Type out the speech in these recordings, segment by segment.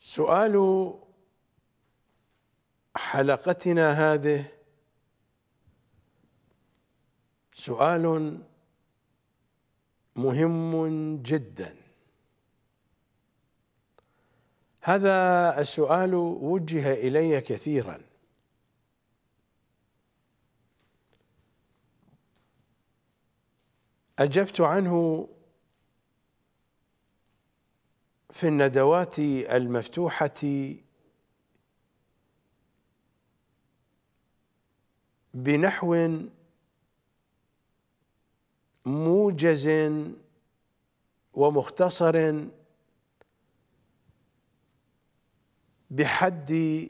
سؤال حلقتنا هذه سؤال مهم جدا هذا السؤال وجه الي كثيرا اجبت عنه في الندوات المفتوحة بنحو موجز ومختصر بحد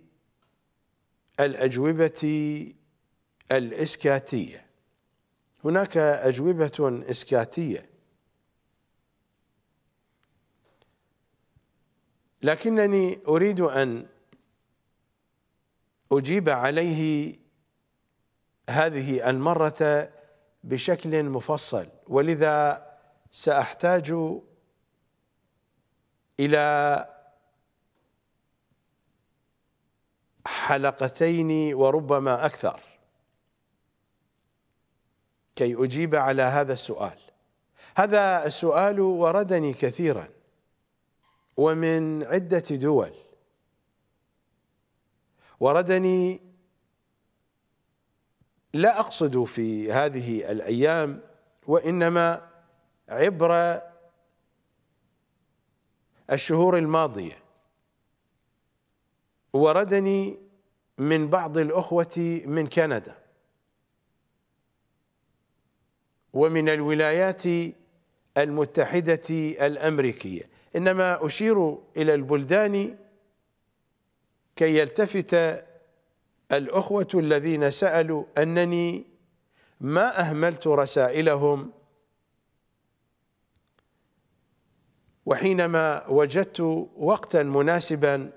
الأجوبة الإسكاتية هناك أجوبة إسكاتية لكنني اريد ان اجيب عليه هذه المره بشكل مفصل ولذا ساحتاج الى حلقتين وربما اكثر كي اجيب على هذا السؤال هذا السؤال وردني كثيرا ومن عدة دول وردني لا أقصد في هذه الأيام وإنما عبر الشهور الماضية وردني من بعض الأخوة من كندا ومن الولايات المتحدة الأمريكية انما اشير الى البلدان كي يلتفت الاخوه الذين سالوا انني ما اهملت رسائلهم وحينما وجدت وقتا مناسبا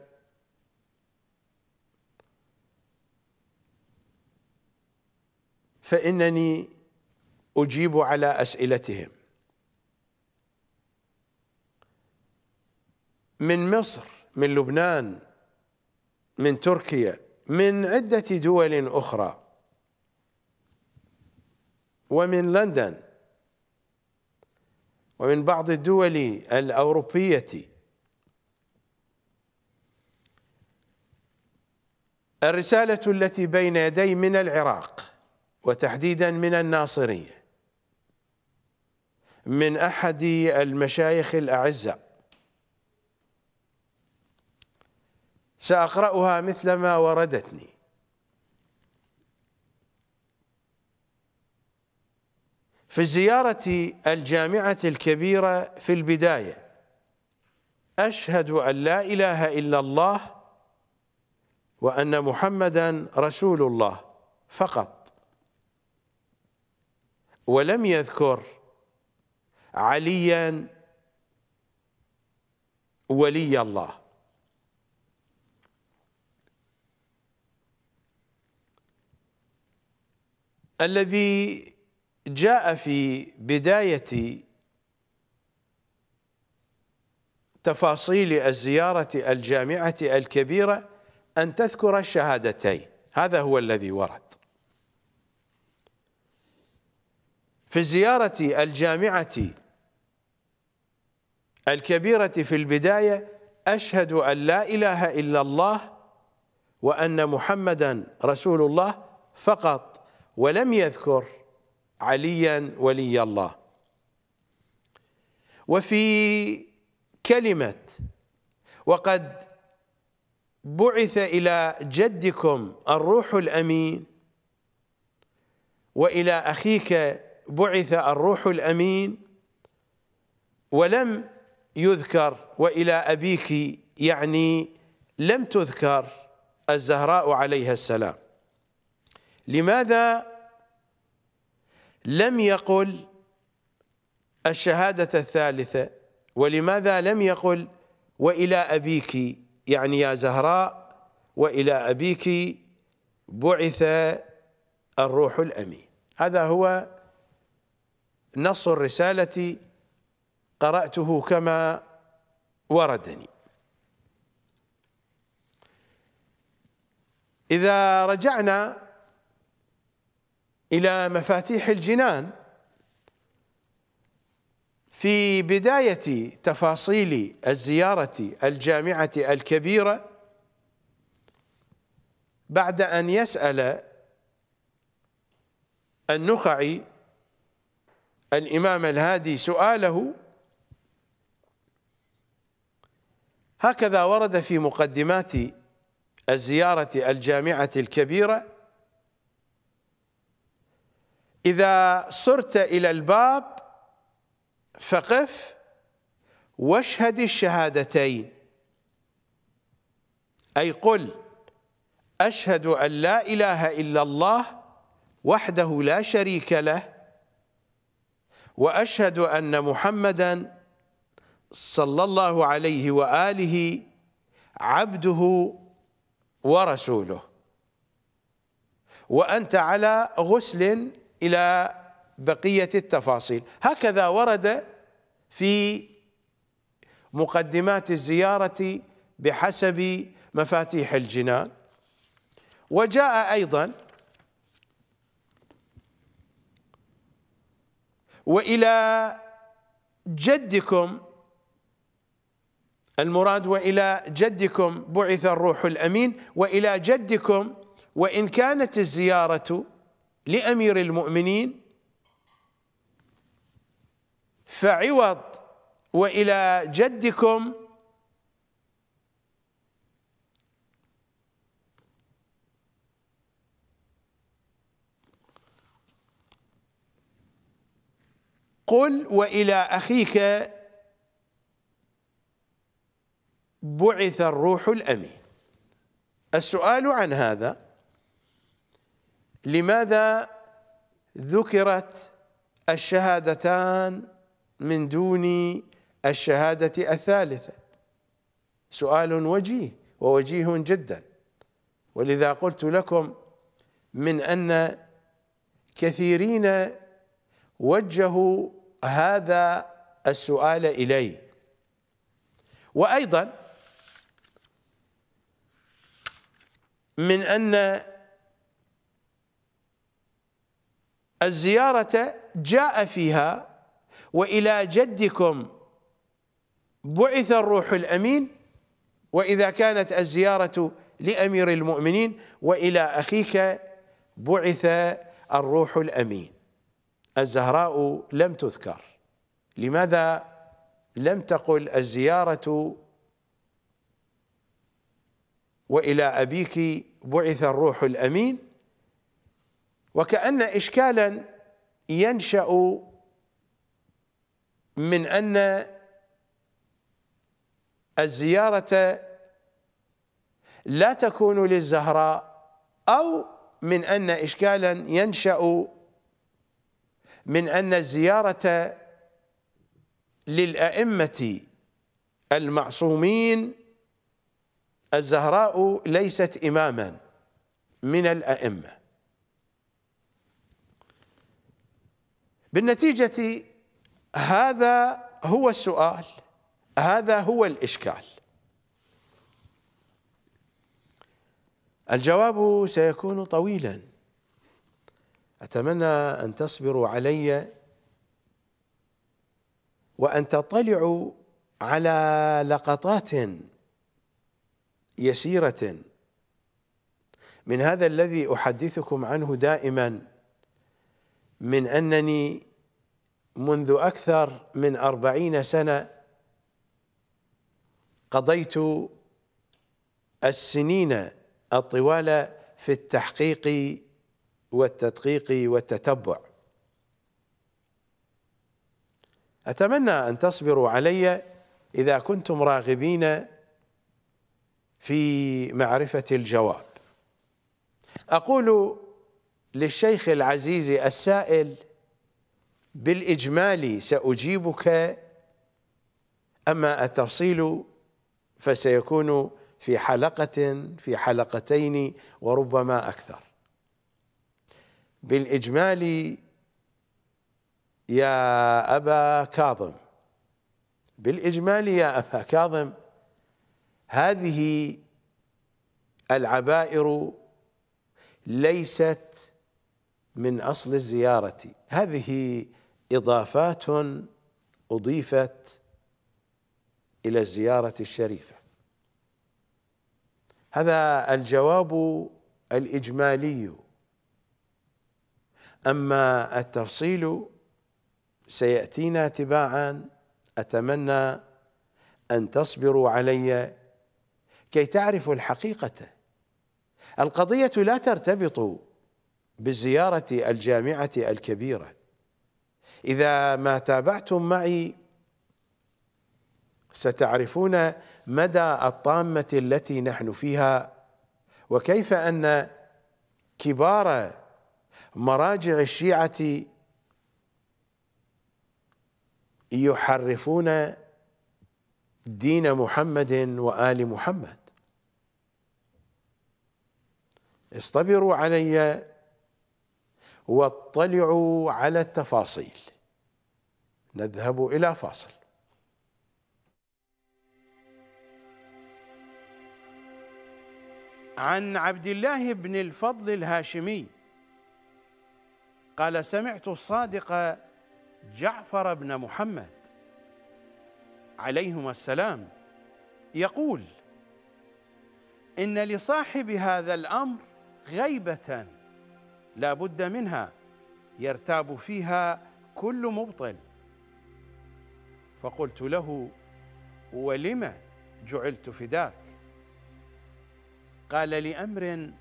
فانني اجيب على اسئلتهم من مصر من لبنان من تركيا من عدة دول أخرى ومن لندن ومن بعض الدول الأوروبية الرسالة التي بين يدي من العراق وتحديدا من الناصرية من أحد المشايخ الأعزة سأقرأها مثلما وردتني في الزيارة الجامعة الكبيرة في البداية أشهد أن لا إله إلا الله وأن محمدا رسول الله فقط ولم يذكر عليا ولي الله الذي جاء في بداية تفاصيل الزيارة الجامعة الكبيرة أن تذكر الشهادتين هذا هو الذي ورد في الزيارة الجامعة الكبيرة في البداية أشهد أن لا إله إلا الله وأن محمدا رسول الله فقط ولم يذكر عليا ولي الله وفي كلمة وقد بعث إلى جدكم الروح الأمين وإلى أخيك بعث الروح الأمين ولم يذكر وإلى أبيك يعني لم تذكر الزهراء عليها السلام لماذا لم يقل الشهادة الثالثة ولماذا لم يقل وإلى أبيك يعني يا زهراء وإلى أبيك بعث الروح الأمين هذا هو نص الرسالة قرأته كما وردني إذا رجعنا إلى مفاتيح الجنان في بداية تفاصيل الزيارة الجامعة الكبيرة بعد أن يسأل النخعي الإمام الهادي سؤاله هكذا ورد في مقدمات الزيارة الجامعة الكبيرة إذا صرت إلى الباب فقف واشهد الشهادتين أي قل أشهد أن لا إله إلا الله وحده لا شريك له وأشهد أن محمدا صلى الله عليه وآله عبده ورسوله وأنت على غسل إلى بقية التفاصيل هكذا ورد في مقدمات الزيارة بحسب مفاتيح الجنان وجاء أيضا وإلى جدكم المراد وإلى جدكم بعث الروح الأمين وإلى جدكم وإن كانت الزيارة لامير المؤمنين فعوض والى جدكم قل والى اخيك بعث الروح الامين السؤال عن هذا لماذا ذكرت الشهادتان من دون الشهادة الثالثة سؤال وجيه ووجيه جدا ولذا قلت لكم من أن كثيرين وجهوا هذا السؤال إلي وأيضا من أن الزيارة جاء فيها وإلى جدكم بعث الروح الأمين وإذا كانت الزيارة لأمير المؤمنين وإلى أخيك بعث الروح الأمين الزهراء لم تذكر لماذا لم تقل الزيارة وإلى أبيك بعث الروح الأمين وكأن إشكالا ينشأ من أن الزيارة لا تكون للزهراء أو من أن إشكالا ينشأ من أن الزيارة للأئمة المعصومين الزهراء ليست إماما من الأئمة بالنتيجة هذا هو السؤال هذا هو الإشكال الجواب سيكون طويلا أتمنى أن تصبروا علي وأن تطلعوا على لقطات يسيرة من هذا الذي أحدثكم عنه دائما من أنني منذ أكثر من أربعين سنة قضيت السنين الطوال في التحقيق والتدقيق والتتبع أتمنى أن تصبروا علي إذا كنتم راغبين في معرفة الجواب أقول للشيخ العزيز السائل بالإجمال سأجيبك أما التفصيل فسيكون في حلقة في حلقتين وربما أكثر بالإجمال يا أبا كاظم بالإجمال يا أبا كاظم هذه العبائر ليست من اصل الزياره هذه اضافات اضيفت الى الزياره الشريفه هذا الجواب الاجمالي اما التفصيل سياتينا تباعا اتمنى ان تصبروا علي كي تعرفوا الحقيقه القضيه لا ترتبط بزيارة الجامعة الكبيرة إذا ما تابعتم معي ستعرفون مدى الطامة التي نحن فيها وكيف أن كبار مراجع الشيعة يحرفون دين محمد وآل محمد اصطبروا علي واطلعوا على التفاصيل نذهب إلى فاصل عن عبد الله بن الفضل الهاشمي قال سمعت الصادق جعفر بن محمد عليهما السلام يقول ان لصاحب هذا الامر غيبه لا بد منها يرتاب فيها كل مبطل فقلت له ولم جعلت فداك قال لامر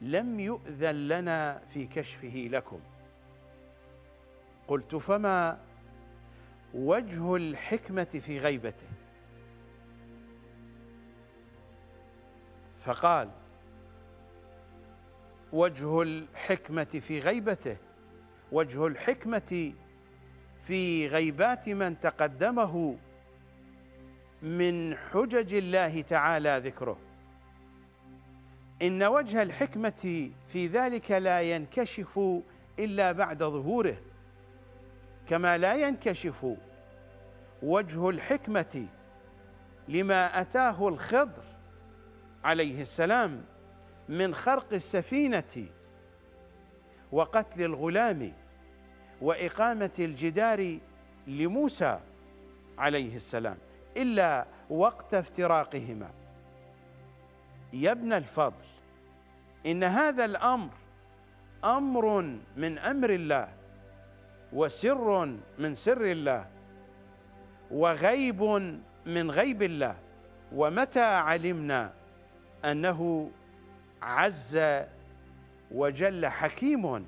لم يؤذن لنا في كشفه لكم قلت فما وجه الحكمه في غيبته فقال وجه الحكمة في غيبته وجه الحكمة في غيبات من تقدمه من حجج الله تعالى ذكره إن وجه الحكمة في ذلك لا ينكشف إلا بعد ظهوره كما لا ينكشف وجه الحكمة لما أتاه الخضر عليه السلام من خرق السفينه وقتل الغلام واقامه الجدار لموسى عليه السلام الا وقت افتراقهما يا ابن الفضل ان هذا الامر امر من امر الله وسر من سر الله وغيب من غيب الله ومتى علمنا انه عز وجل حكيم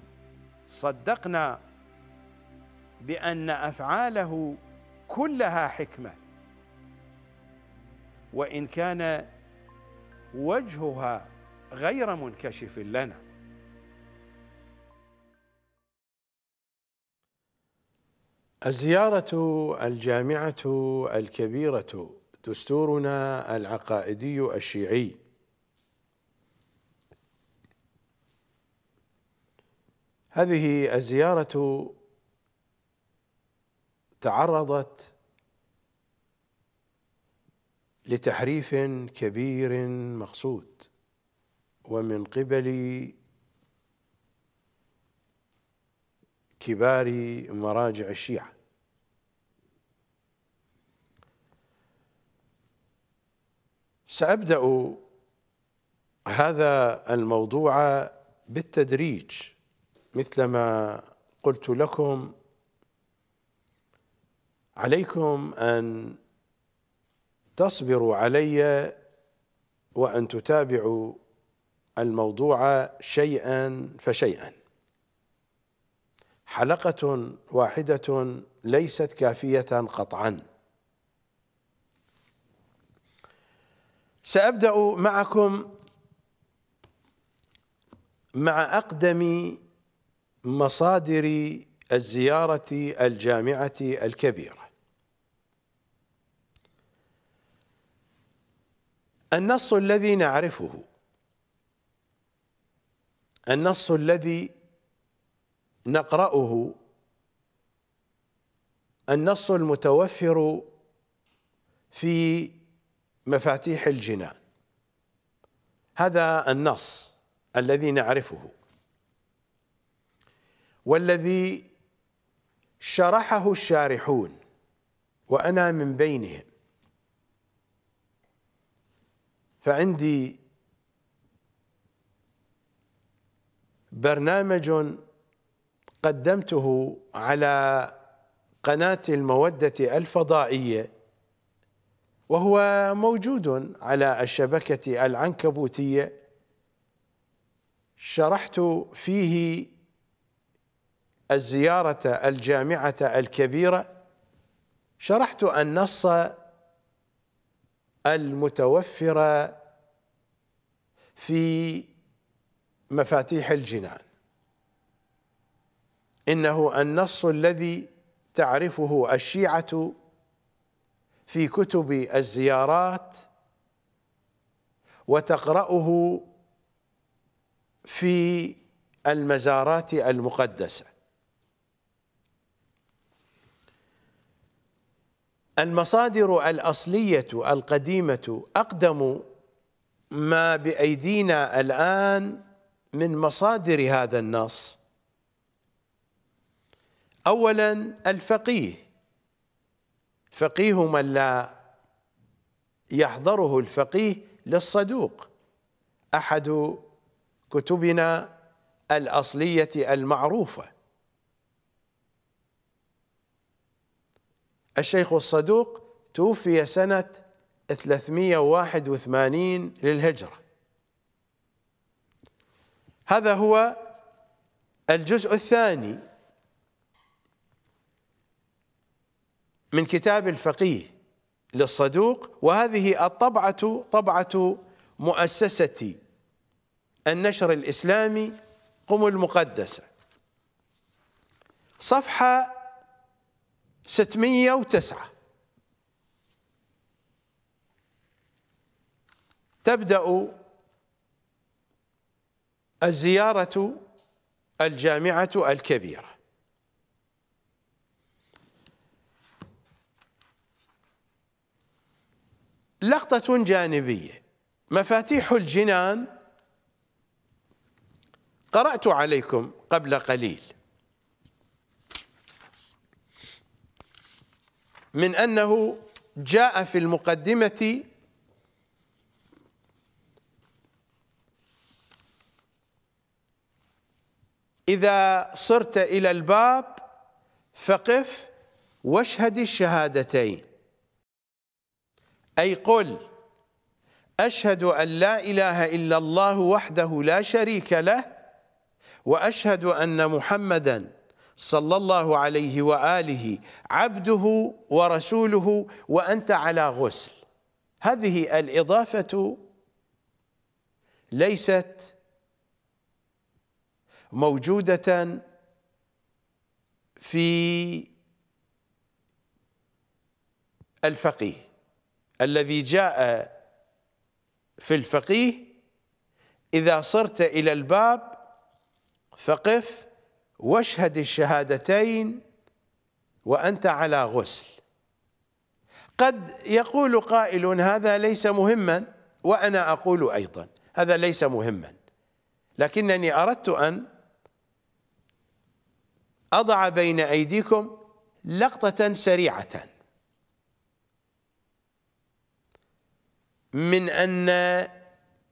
صدقنا بان افعاله كلها حكمه وان كان وجهها غير منكشف لنا الزياره الجامعه الكبيره دستورنا العقائدي الشيعي هذه الزيارة تعرضت لتحريف كبير مقصود ومن قبل كبار مراجع الشيعة سأبدأ هذا الموضوع بالتدريج مثلما قلت لكم عليكم أن تصبروا علي وأن تتابعوا الموضوع شيئا فشيئا حلقة واحدة ليست كافية قطعا سأبدأ معكم مع أقدم مصادر الزيارة الجامعة الكبيرة النص الذي نعرفه النص الذي نقرأه النص المتوفر في مفاتيح الجنان هذا النص الذي نعرفه والذي شرحه الشارحون وأنا من بينهم فعندي برنامج قدمته على قناة المودة الفضائية وهو موجود على الشبكة العنكبوتية شرحت فيه الزيارة الجامعة الكبيرة شرحت النص المتوفر في مفاتيح الجنان إنه النص الذي تعرفه الشيعة في كتب الزيارات وتقرأه في المزارات المقدسه المصادر الأصلية القديمة أقدم ما بأيدينا الآن من مصادر هذا النص أولا الفقيه فقيه من لا يحضره الفقيه للصدوق أحد كتبنا الأصلية المعروفة الشيخ الصدوق توفي سنة 381 للهجرة هذا هو الجزء الثاني من كتاب الفقيه للصدوق وهذه الطبعة طبعة مؤسسة النشر الإسلامي قم المقدسة صفحة 609 تبدأ الزيارة الجامعة الكبيرة لقطة جانبية مفاتيح الجنان قرأت عليكم قبل قليل من أنه جاء في المقدمة إذا صرت إلى الباب فقف واشهد الشهادتين أي قل أشهد أن لا إله إلا الله وحده لا شريك له وأشهد أن محمداً صلى الله عليه واله عبده ورسوله وانت على غسل هذه الاضافه ليست موجوده في الفقيه الذي جاء في الفقيه اذا صرت الى الباب فقف واشهد الشهادتين وأنت على غسل قد يقول قائل هذا ليس مهما وأنا أقول أيضا هذا ليس مهما لكنني أردت أن أضع بين أيديكم لقطة سريعة من أن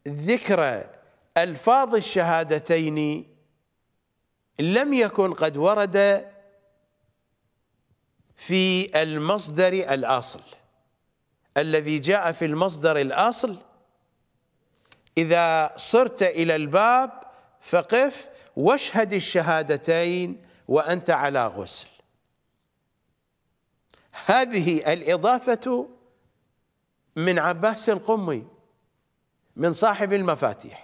ذكر ألفاظ الشهادتين لم يكن قد ورد في المصدر الأصل الذي جاء في المصدر الأصل إذا صرت إلى الباب فقف واشهد الشهادتين وأنت على غسل هذه الإضافة من عباس القمي من صاحب المفاتيح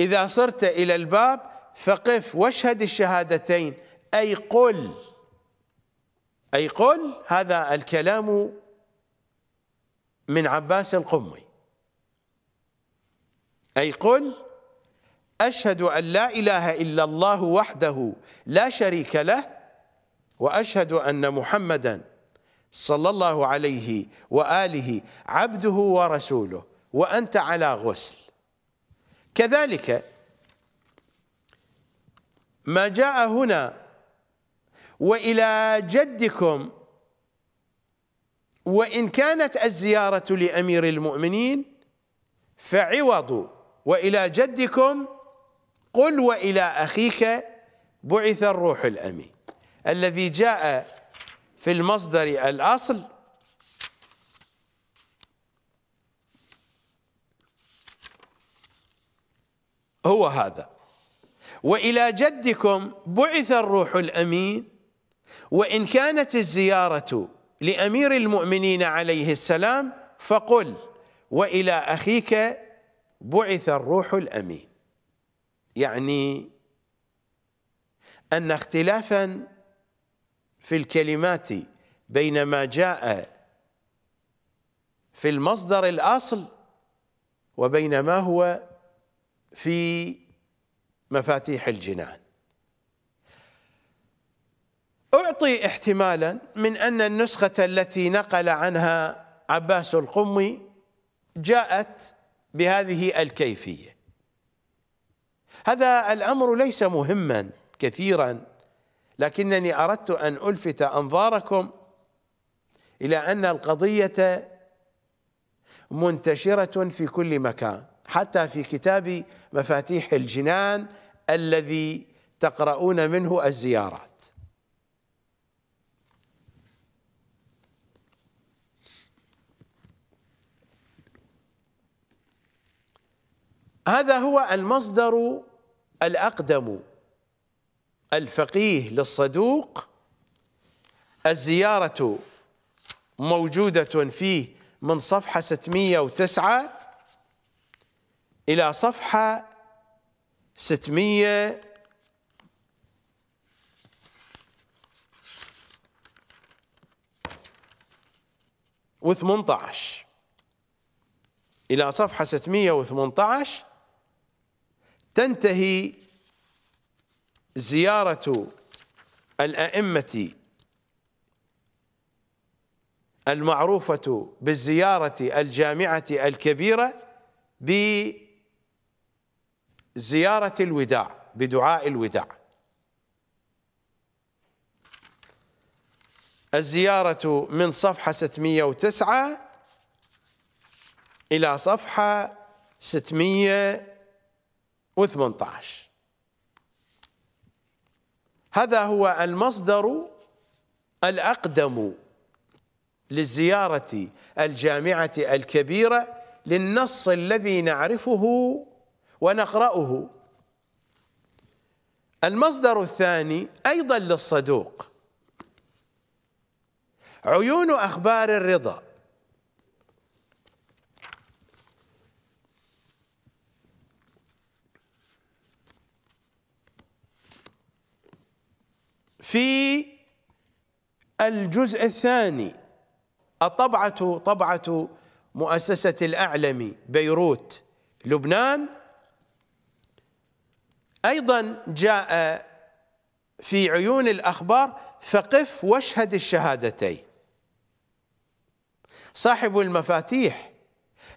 إذا صرت إلى الباب فقف واشهد الشهادتين أي قل أي قل هذا الكلام من عباس القمي أي قل أشهد أن لا إله إلا الله وحده لا شريك له وأشهد أن محمدا صلى الله عليه وآله عبده ورسوله وأنت على غسل كذلك ما جاء هنا وإلى جدكم وإن كانت الزيارة لأمير المؤمنين فعوض وإلى جدكم قل وإلى أخيك بعث الروح الأمين الذي جاء في المصدر الأصل هو هذا والى جدكم بعث الروح الامين وان كانت الزياره لامير المؤمنين عليه السلام فقل والى اخيك بعث الروح الامين يعني ان اختلافا في الكلمات بين ما جاء في المصدر الاصل وبين ما هو في مفاتيح الجنان أعطي احتمالا من أن النسخة التي نقل عنها عباس القمي جاءت بهذه الكيفية هذا الأمر ليس مهما كثيرا لكنني أردت أن ألفت أنظاركم إلى أن القضية منتشرة في كل مكان حتى في كتاب مفاتيح الجنان الذي تقرؤون منه الزيارات هذا هو المصدر الأقدم الفقيه للصدوق الزيارة موجودة فيه من صفحة 609 إلى صفحة ستمية و إلى صفحة 618 تنتهي زيارة الأئمة المعروفة بالزيارة الجامعة الكبيرة ب زيارة الوداع بدعاء الوداع الزيارة من صفحة 609 إلى صفحة 618 هذا هو المصدر الأقدم للزيارة الجامعة الكبيرة للنص الذي نعرفه ونقرأه المصدر الثاني أيضا للصدوق عيون أخبار الرضا في الجزء الثاني الطبعة طبعة مؤسسة الأعلم بيروت لبنان أيضا جاء في عيون الأخبار فقف واشهد الشهادتين صاحب المفاتيح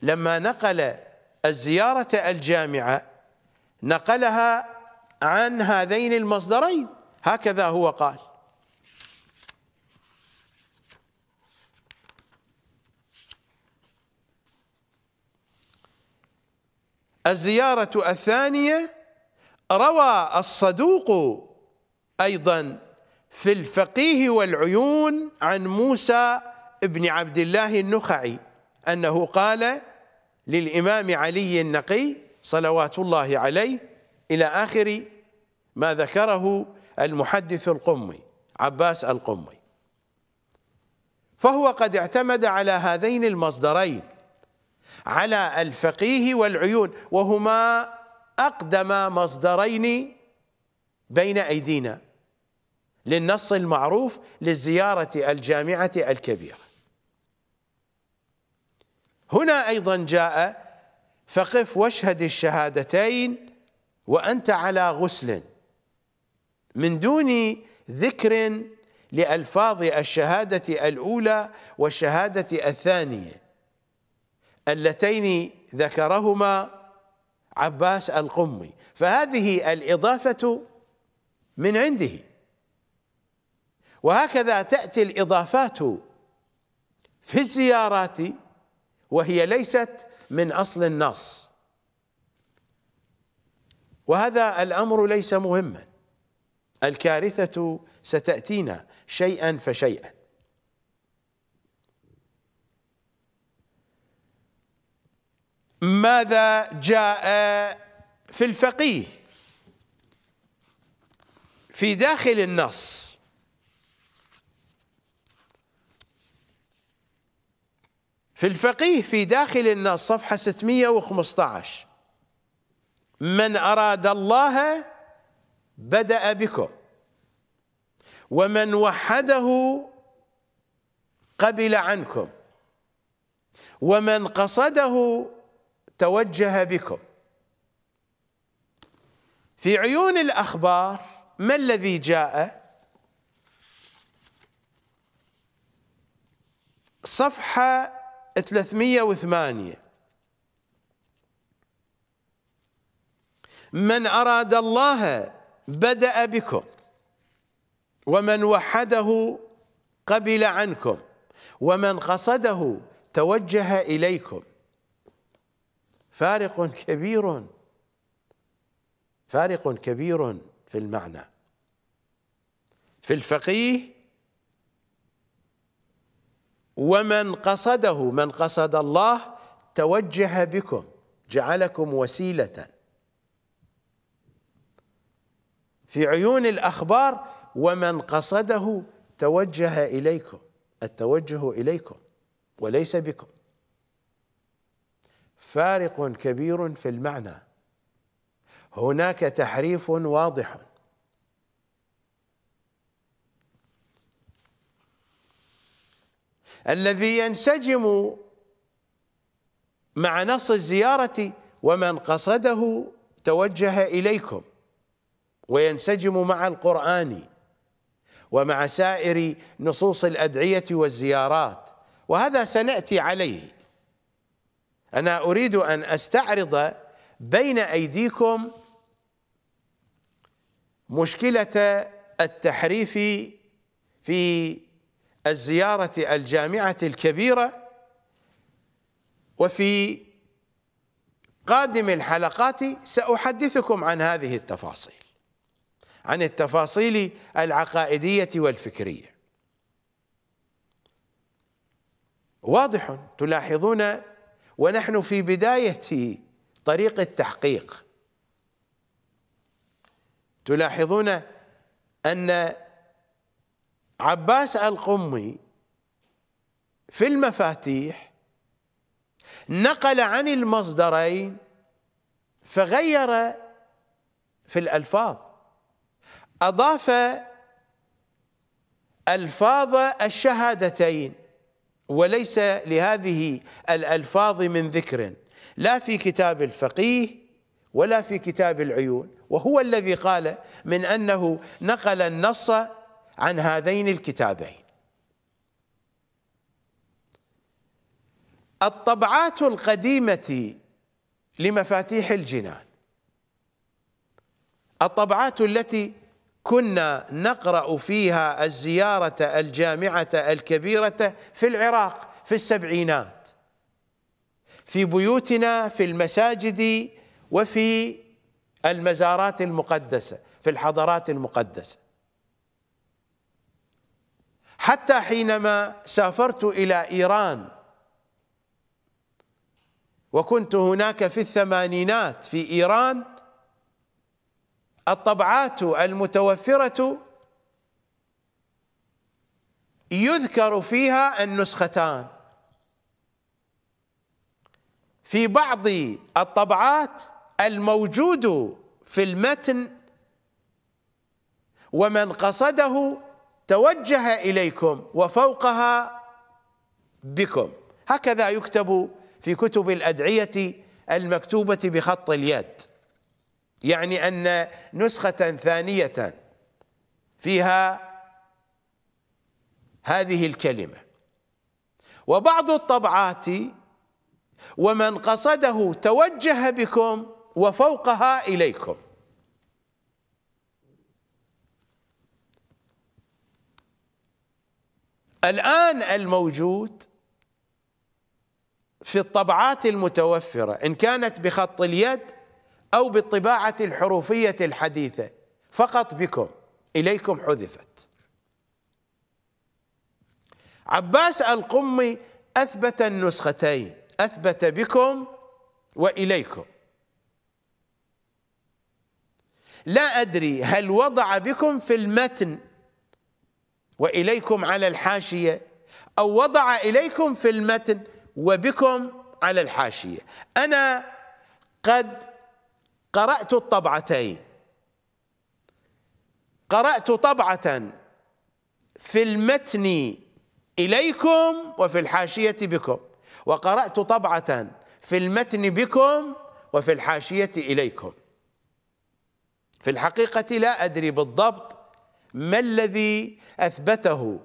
لما نقل الزيارة الجامعة نقلها عن هذين المصدرين هكذا هو قال الزيارة الثانية روى الصدوق أيضا في الفقيه والعيون عن موسى بن عبد الله النخعي أنه قال للإمام علي النقي صلوات الله عليه إلى آخر ما ذكره المحدث القمي عباس القمي فهو قد اعتمد على هذين المصدرين على الفقيه والعيون وهما أقدم مصدرين بين أيدينا للنص المعروف للزيارة الجامعة الكبيرة هنا أيضا جاء فقف واشهد الشهادتين وأنت على غسل من دون ذكر لألفاظ الشهادة الأولى والشهادة الثانية اللتين ذكرهما عباس القمي فهذه الإضافة من عنده وهكذا تأتي الإضافات في الزيارات وهي ليست من أصل النص وهذا الأمر ليس مهما الكارثة ستأتينا شيئا فشيئا ماذا جاء في الفقيه في داخل النص في الفقيه في داخل النص صفحة 615 من أراد الله بدأ بكم ومن وحده قبل عنكم ومن قصده توجه بكم في عيون الأخبار ما الذي جاء صفحة 308 من أراد الله بدأ بكم ومن وحده قبل عنكم ومن قصده توجه إليكم فارق كبير فارق كبير في المعنى في الفقيه ومن قصده من قصد الله توجه بكم جعلكم وسيلة في عيون الأخبار ومن قصده توجه إليكم التوجه إليكم وليس بكم فارق كبير في المعنى هناك تحريف واضح الذي ينسجم مع نص الزيارة ومن قصده توجه إليكم وينسجم مع القرآن ومع سائر نصوص الأدعية والزيارات وهذا سنأتي عليه أنا أريد أن أستعرض بين أيديكم مشكلة التحريف في الزيارة الجامعة الكبيرة وفي قادم الحلقات سأحدثكم عن هذه التفاصيل عن التفاصيل العقائدية والفكرية واضح تلاحظون ونحن في بداية طريق التحقيق تلاحظون أن عباس القمي في المفاتيح نقل عن المصدرين فغير في الألفاظ أضاف ألفاظ الشهادتين وليس لهذه الألفاظ من ذكر لا في كتاب الفقيه ولا في كتاب العيون وهو الذي قال من أنه نقل النص عن هذين الكتابين الطبعات القديمة لمفاتيح الجنان الطبعات التي كنا نقرأ فيها الزيارة الجامعة الكبيرة في العراق في السبعينات في بيوتنا في المساجد وفي المزارات المقدسة في الحضارات المقدسة حتى حينما سافرت إلى إيران وكنت هناك في الثمانينات في إيران الطبعات المتوفرة يذكر فيها النسختان في بعض الطبعات الموجود في المتن ومن قصده توجه إليكم وفوقها بكم هكذا يكتب في كتب الأدعية المكتوبة بخط اليد يعني أن نسخة ثانية فيها هذه الكلمة وبعض الطبعات ومن قصده توجه بكم وفوقها إليكم الآن الموجود في الطبعات المتوفرة إن كانت بخط اليد أو بالطباعة الحروفية الحديثة فقط بكم إليكم حذفت عباس القمي أثبت النسختين أثبت بكم وإليكم لا أدري هل وضع بكم في المتن وإليكم على الحاشية أو وضع إليكم في المتن وبكم على الحاشية أنا قد قرأت الطبعتين قرأت طبعة في المتن إليكم وفي الحاشية بكم وقرأت طبعة في المتن بكم وفي الحاشية إليكم في الحقيقة لا أدري بالضبط ما الذي أثبته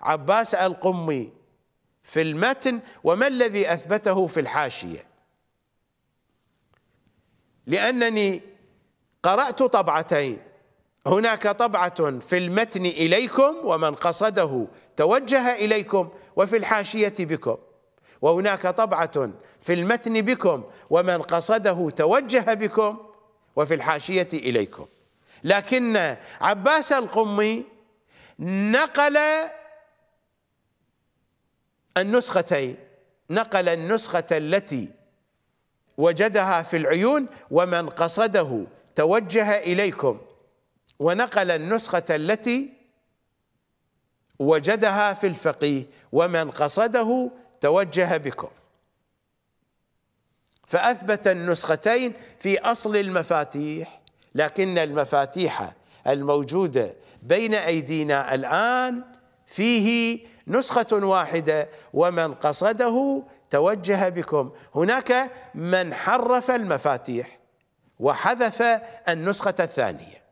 عباس القمي في المتن وما الذي أثبته في الحاشية لأنني قرأت طبعتين هناك طبعة في المتن إليكم ومن قصده توجه إليكم وفي الحاشية بكم وهناك طبعة في المتن بكم ومن قصده توجه بكم وفي الحاشية إليكم لكن عباس القمي نقل النسختين نقل النسخة التي وجدها في العيون ومن قصده توجه اليكم ونقل النسخه التي وجدها في الفقيه ومن قصده توجه بكم فاثبت النسختين في اصل المفاتيح لكن المفاتيح الموجوده بين ايدينا الان فيه نسخه واحده ومن قصده توجه بكم هناك من حرف المفاتيح وحذف النسخة الثانية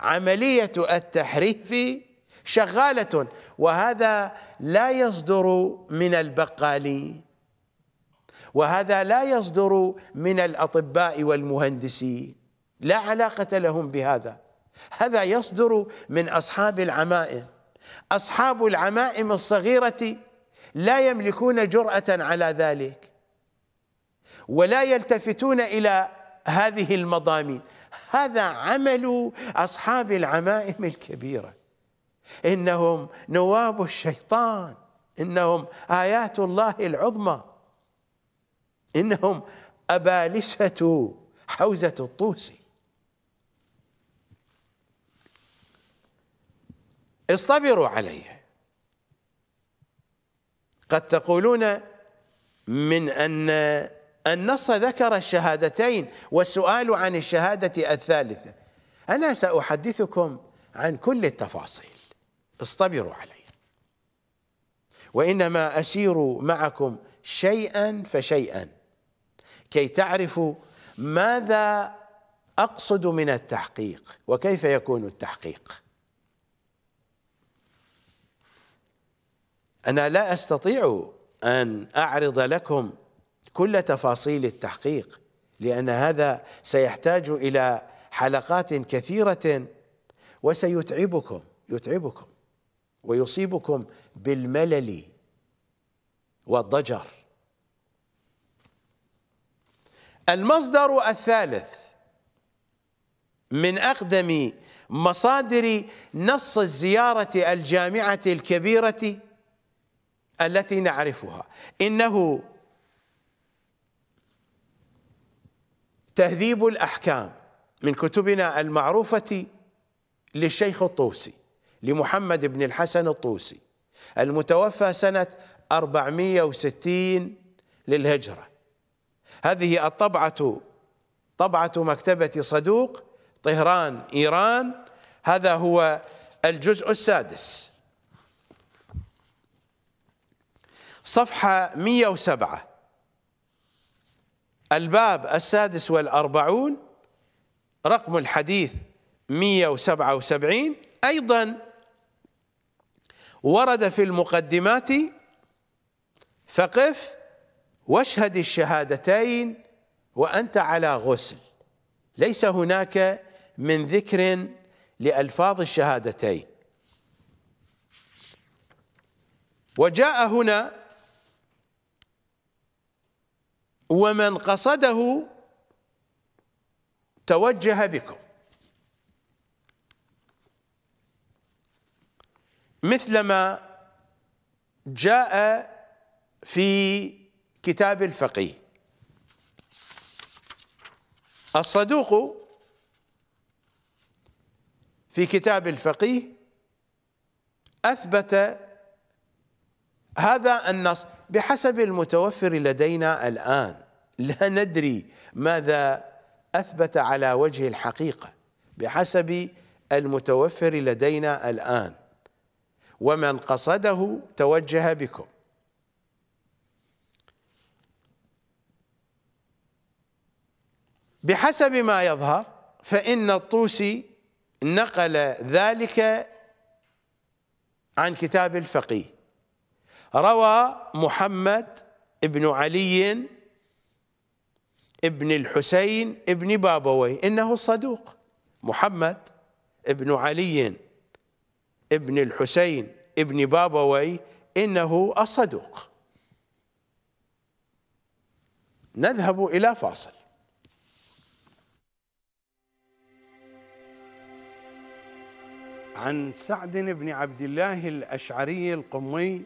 عملية التحريف شغالة وهذا لا يصدر من البقالين وهذا لا يصدر من الأطباء والمهندسين لا علاقة لهم بهذا هذا يصدر من أصحاب العمائم أصحاب العمائم الصغيرة لا يملكون جرأة على ذلك ولا يلتفتون إلى هذه المضامين هذا عمل أصحاب العمائم الكبيرة إنهم نواب الشيطان إنهم آيات الله العظمى إنهم أبالسة حوزة الطوسي اصطبروا عليه قد تقولون من أن النص ذكر الشهادتين والسؤال عن الشهادة الثالثة أنا سأحدثكم عن كل التفاصيل اصطبروا علي وإنما أسير معكم شيئا فشيئا كي تعرفوا ماذا أقصد من التحقيق وكيف يكون التحقيق أنا لا أستطيع أن أعرض لكم كل تفاصيل التحقيق لأن هذا سيحتاج إلى حلقات كثيرة وسيتعبكم يتعبكم ويصيبكم بالملل والضجر المصدر الثالث من أقدم مصادر نص الزيارة الجامعة الكبيرة التي نعرفها انه تهذيب الاحكام من كتبنا المعروفه للشيخ الطوسي لمحمد بن الحسن الطوسي المتوفى سنه 460 للهجره هذه الطبعه طبعه مكتبه صدوق طهران ايران هذا هو الجزء السادس صفحة 107 الباب السادس والأربعون رقم الحديث 177 أيضا ورد في المقدمات فقف واشهد الشهادتين وأنت على غسل ليس هناك من ذكر لألفاظ الشهادتين وجاء هنا ومن قصده توجه بكم مثلما جاء في كتاب الفقيه الصدوق في كتاب الفقيه أثبت هذا النص بحسب المتوفر لدينا الآن لا ندري ماذا أثبت على وجه الحقيقة بحسب المتوفر لدينا الآن ومن قصده توجه بكم بحسب ما يظهر فإن الطوسي نقل ذلك عن كتاب الفقيه روى محمد بن علي ابن الحسين ابن بابوي إنه الصدوق محمد ابن علي ابن الحسين ابن بابوي إنه الصدوق نذهب إلى فاصل عن سعد بن عبد الله الأشعري القمي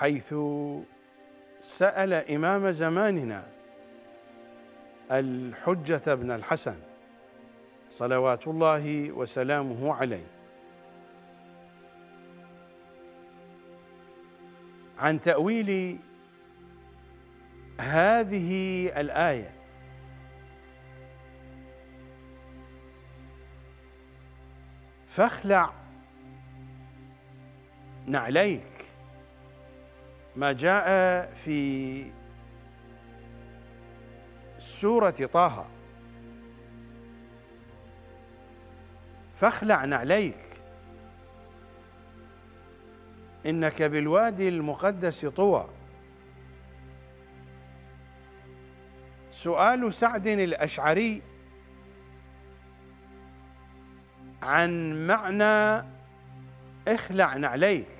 حيث سأل إمام زماننا الحجة بن الحسن صلوات الله وسلامه عليه عن تأويل هذه الآية فاخلع نعليك ما جاء في سورة طه فاخلع نعليك إنك بالوادي المقدس طوى سؤال سعد الأشعري عن معنى اخلع نعليك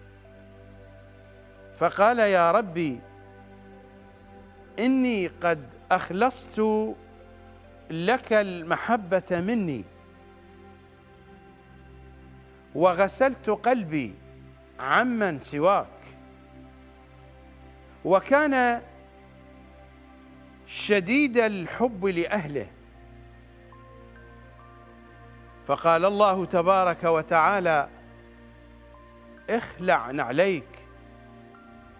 فقال يا ربي اني قد اخلصت لك المحبه مني وغسلت قلبي عمن سواك وكان شديد الحب لاهله فقال الله تبارك وتعالى اخلع نعليك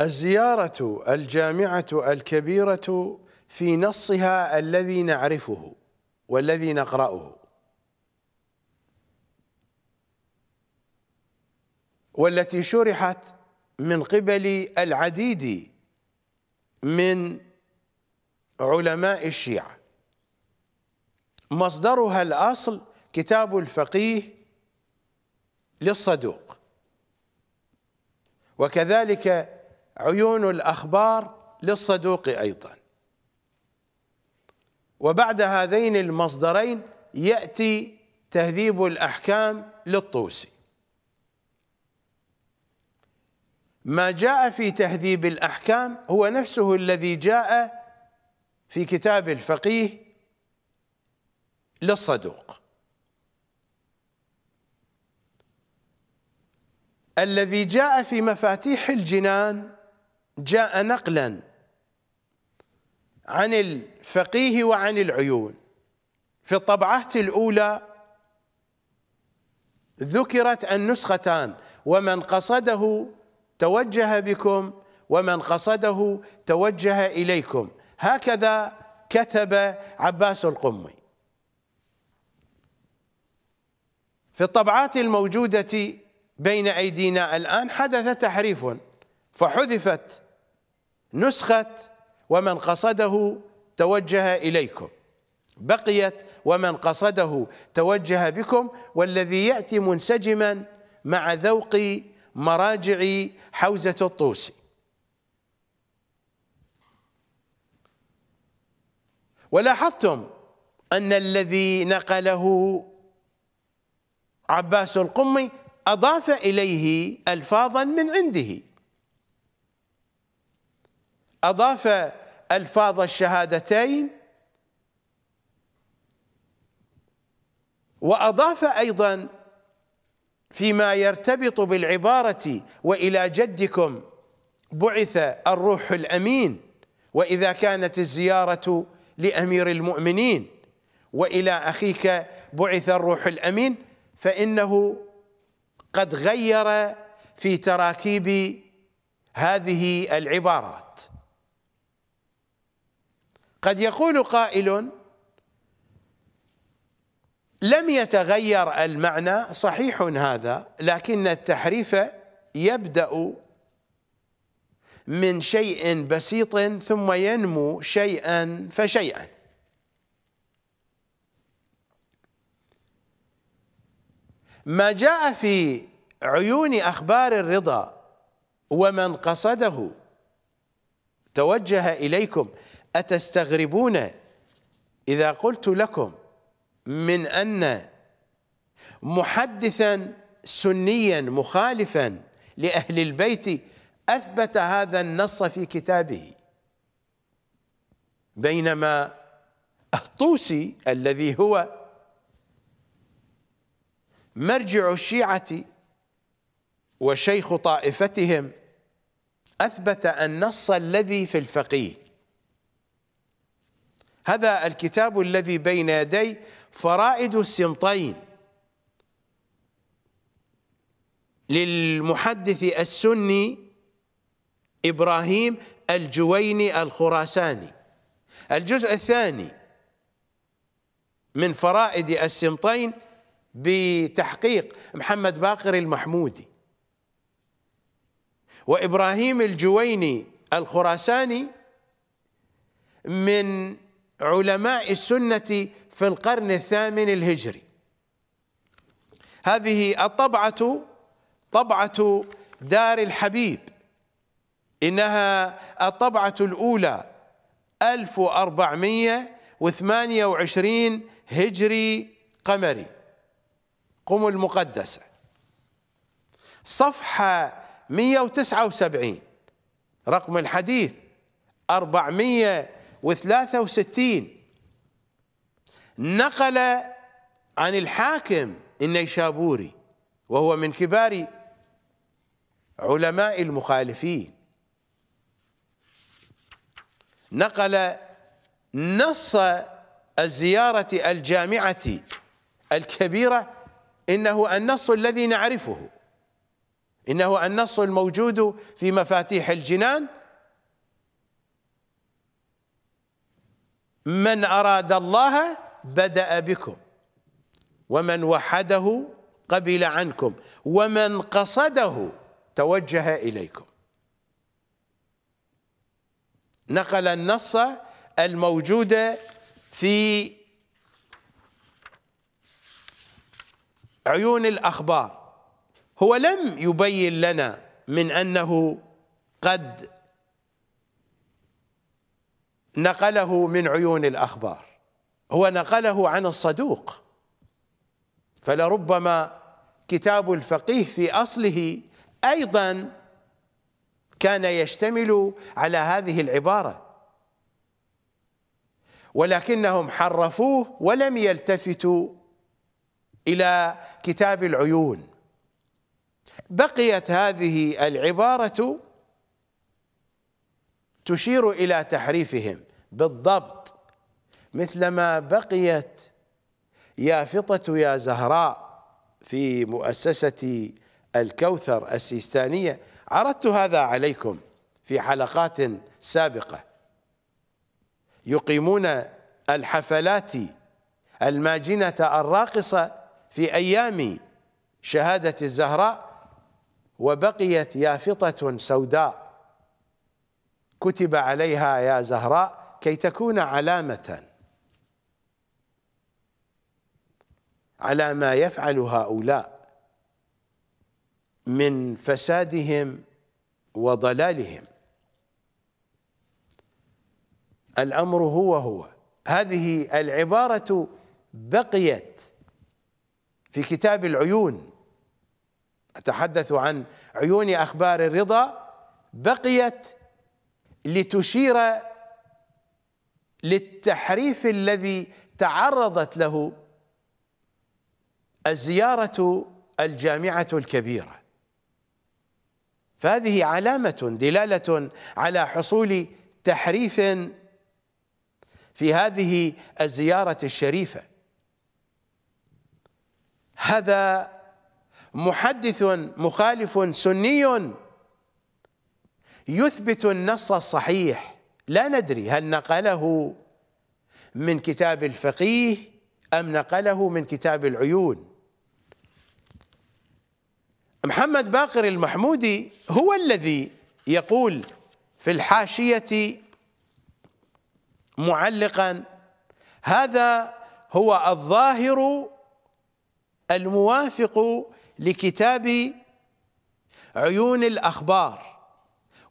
الزيارة الجامعة الكبيرة في نصها الذي نعرفه والذي نقرأه والتي شرحت من قبل العديد من علماء الشيعة مصدرها الأصل كتاب الفقيه للصدوق وكذلك عيون الأخبار للصدوق أيضا وبعد هذين المصدرين يأتي تهذيب الأحكام للطوسي ما جاء في تهذيب الأحكام هو نفسه الذي جاء في كتاب الفقيه للصدوق الذي جاء في مفاتيح الجنان جاء نقلا عن الفقيه وعن العيون في الطبعات الأولى ذكرت النسختان ومن قصده توجه بكم ومن قصده توجه إليكم هكذا كتب عباس القمي في الطبعات الموجودة بين أيدينا الآن حدث تحريف فحذفت نسخة ومن قصده توجه إليكم بقيت ومن قصده توجه بكم والذي يأتي منسجما مع ذوق مراجع حوزة الطوسي ولاحظتم أن الذي نقله عباس القمي أضاف إليه ألفاظا من عنده أضاف ألفاظ الشهادتين وأضاف أيضا فيما يرتبط بالعبارة وإلى جدكم بعث الروح الأمين وإذا كانت الزيارة لأمير المؤمنين وإلى أخيك بعث الروح الأمين فإنه قد غير في تراكيب هذه العبارات قد يقول قائل لم يتغير المعنى صحيح هذا لكن التحريف يبدأ من شيء بسيط ثم ينمو شيئا فشيئا ما جاء في عيون أخبار الرضا ومن قصده توجه إليكم أتستغربون إذا قلت لكم من أن محدثا سنيا مخالفا لأهل البيت أثبت هذا النص في كتابه بينما الطوسي الذي هو مرجع الشيعة وشيخ طائفتهم أثبت النص الذي في الفقيه هذا الكتاب الذي بين يدي فرائد السمطين للمحدث السني إبراهيم الجويني الخراساني الجزء الثاني من فرائد السمطين بتحقيق محمد باقر المحمودي وإبراهيم الجويني الخراساني من علماء السنة في القرن الثامن الهجري هذه الطبعة طبعة دار الحبيب إنها الطبعة الأولى 1428 هجري قمري قم المقدسة صفحة 179 رقم الحديث 400 63 نقل عن الحاكم النيشابوري وهو من كبار علماء المخالفين نقل نص الزيارة الجامعة الكبيرة إنه النص الذي نعرفه إنه النص الموجود في مفاتيح الجنان من أراد الله بدأ بكم ومن وحده قبل عنكم ومن قصده توجه إليكم نقل النص الموجود في عيون الأخبار هو لم يبين لنا من أنه قد نقله من عيون الأخبار هو نقله عن الصدوق فلربما كتاب الفقيه في أصله أيضا كان يشتمل على هذه العبارة ولكنهم حرفوه ولم يلتفتوا إلى كتاب العيون بقيت هذه العبارة تشير إلى تحريفهم بالضبط مثلما بقيت يافطة يا زهراء في مؤسسة الكوثر السيستانية عرضت هذا عليكم في حلقات سابقة يقيمون الحفلات الماجنة الراقصة في أيام شهادة الزهراء وبقيت يافطة سوداء كتب عليها يا زهراء كي تكون علامة على ما يفعل هؤلاء من فسادهم وضلالهم الأمر هو هو هذه العبارة بقيت في كتاب العيون أتحدث عن عيون أخبار الرضا بقيت لتشير للتحريف الذي تعرضت له الزيارة الجامعة الكبيرة فهذه علامة دلالة على حصول تحريف في هذه الزيارة الشريفة هذا محدث مخالف سني يثبت النص الصحيح لا ندري هل نقله من كتاب الفقيه أم نقله من كتاب العيون محمد باقر المحمودي هو الذي يقول في الحاشية معلقا هذا هو الظاهر الموافق لكتاب عيون الأخبار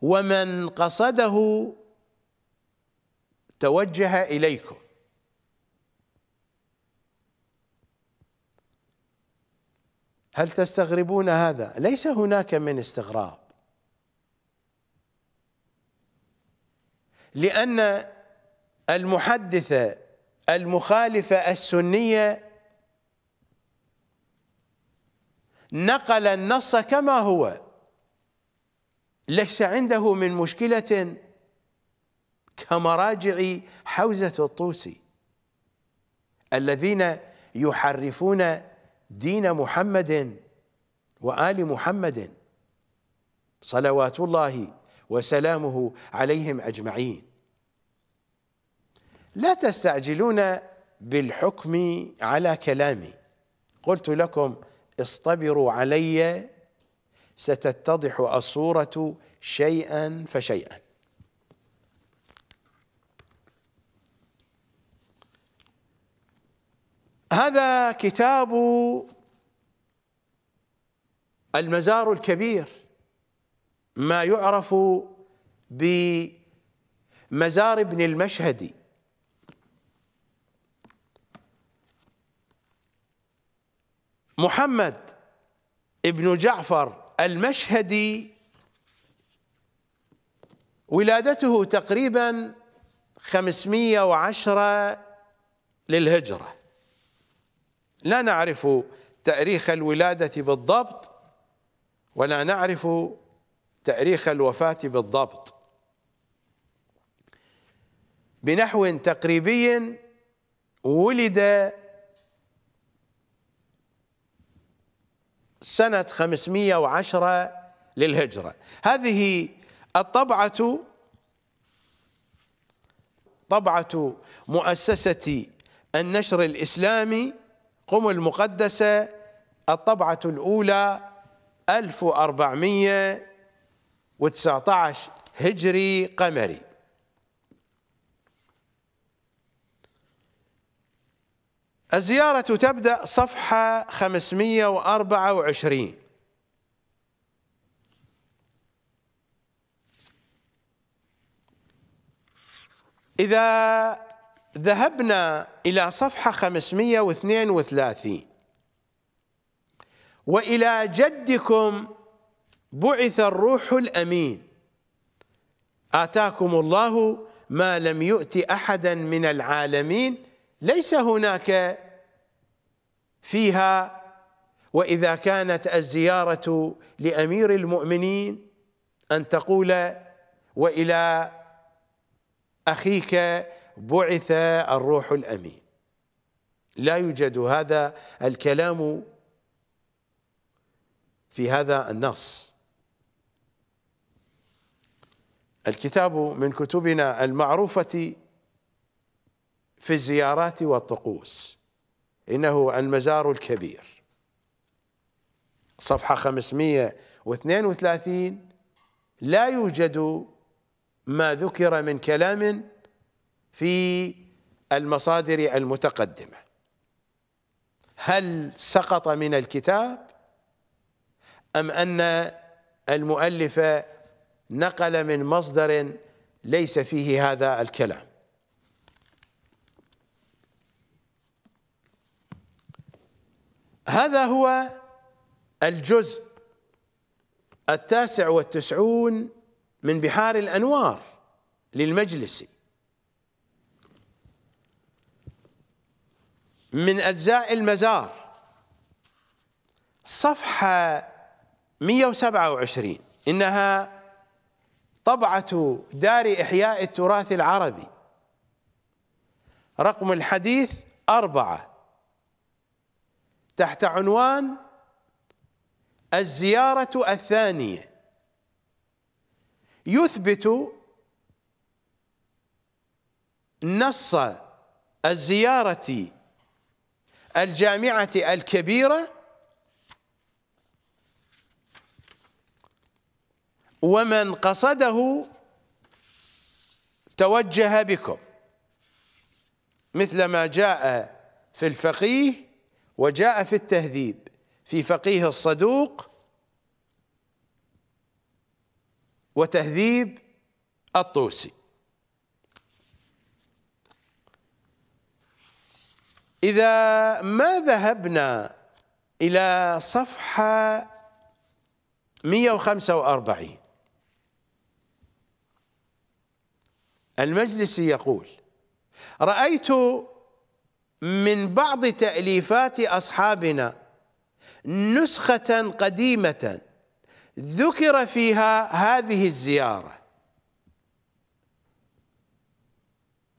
ومن قصده توجه إليكم هل تستغربون هذا ليس هناك من استغراب لأن المحدثة المخالفة السنية نقل النص كما هو ليس عنده من مشكلة كمراجع حوزة الطوسي الذين يحرفون دين محمد وآل محمد صلوات الله وسلامه عليهم أجمعين لا تستعجلون بالحكم على كلامي قلت لكم اصطبروا علي ستتضح الصورة شيئا فشيئا هذا كتاب المزار الكبير ما يعرف بمزار ابن المشهد محمد ابن جعفر المشهدي ولادته تقريبا 510 للهجرة لا نعرف تاريخ الولادة بالضبط ولا نعرف تاريخ الوفاة بالضبط بنحو تقريبي ولد سنة 510 للهجرة هذه الطبعة طبعة مؤسسة النشر الإسلامي قم المقدسة الطبعة الأولى 1419 هجري قمري الزيارة تبدأ صفحة 524 إذا ذهبنا إلى صفحة 532 وإلى جدكم بعث الروح الأمين آتاكم الله ما لم يؤت أحدا من العالمين ليس هناك فيها واذا كانت الزياره لامير المؤمنين ان تقول والى اخيك بعث الروح الامين لا يوجد هذا الكلام في هذا النص الكتاب من كتبنا المعروفه في الزيارات والطقوس إنه المزار الكبير صفحة 532 لا يوجد ما ذكر من كلام في المصادر المتقدمة هل سقط من الكتاب أم أن المؤلف نقل من مصدر ليس فيه هذا الكلام هذا هو الجزء التاسع والتسعون من بحار الأنوار للمجلس من أجزاء المزار صفحة 127 إنها طبعة دار إحياء التراث العربي رقم الحديث أربعة تحت عنوان الزيارة الثانية يثبت نص الزيارة الجامعة الكبيرة ومن قصده توجه بكم مثل ما جاء في الفقيه وجاء في التهذيب في فقيه الصدوق وتهذيب الطوسي إذا ما ذهبنا إلى صفحة 145 المجلس يقول رأيت من بعض تأليفات أصحابنا نسخة قديمة ذكر فيها هذه الزيارة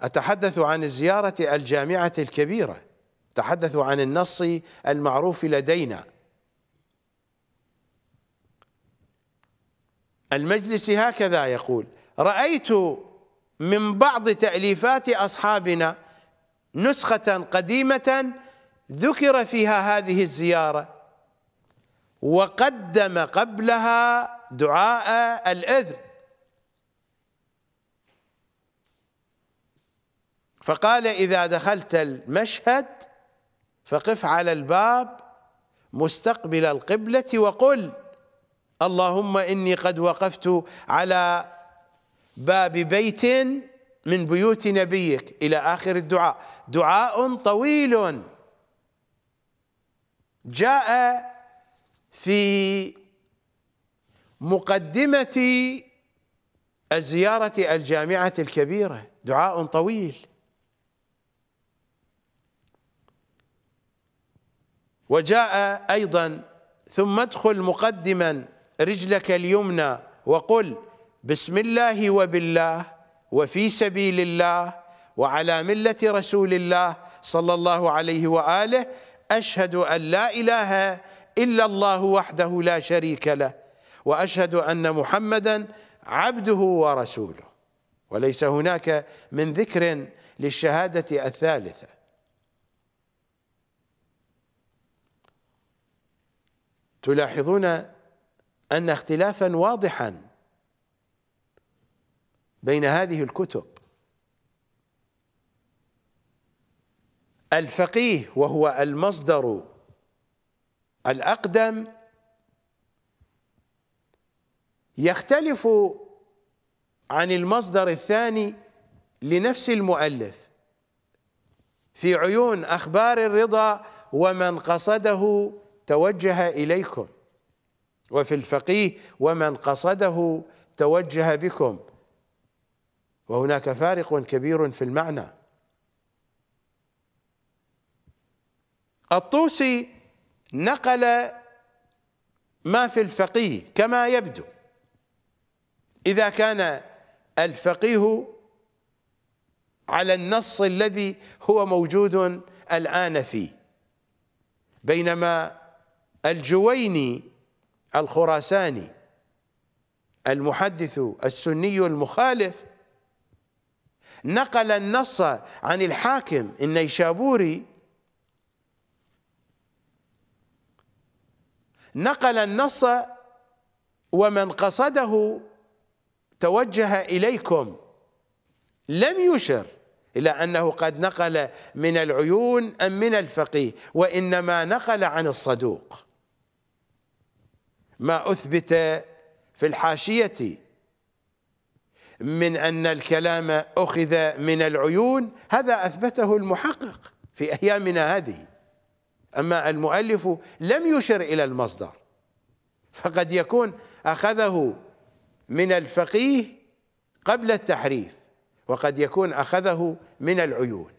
أتحدث عن الزيارة الجامعة الكبيرة أتحدث عن النص المعروف لدينا المجلس هكذا يقول رأيت من بعض تأليفات أصحابنا نسخة قديمة ذكر فيها هذه الزيارة وقدم قبلها دعاء الإذن فقال إذا دخلت المشهد فقف على الباب مستقبل القبلة وقل اللهم إني قد وقفت على باب بيت من بيوت نبيك إلى آخر الدعاء دعاء طويل جاء في مقدمة الزيارة الجامعة الكبيرة دعاء طويل وجاء أيضا ثم ادخل مقدما رجلك اليمنى وقل بسم الله وبالله وفي سبيل الله وعلى ملة رسول الله صلى الله عليه وآله أشهد أن لا إله إلا الله وحده لا شريك له وأشهد أن محمدا عبده ورسوله وليس هناك من ذكر للشهادة الثالثة تلاحظون أن اختلافا واضحا بين هذه الكتب الفقيه وهو المصدر الأقدم يختلف عن المصدر الثاني لنفس المؤلف في عيون أخبار الرضا ومن قصده توجه إليكم وفي الفقيه ومن قصده توجه بكم وهناك فارق كبير في المعنى الطوسي نقل ما في الفقيه كما يبدو إذا كان الفقيه على النص الذي هو موجود الآن فيه بينما الجويني الخراساني المحدث السني المخالف نقل النص عن الحاكم النيشابوري نقل النص ومن قصده توجه إليكم لم يشر إلى أنه قد نقل من العيون أم من الفقيه وإنما نقل عن الصدوق ما أثبت في الحاشية من أن الكلام أخذ من العيون هذا أثبته المحقق في أيامنا هذه أما المؤلف لم يشر إلى المصدر فقد يكون أخذه من الفقيه قبل التحريف وقد يكون أخذه من العيون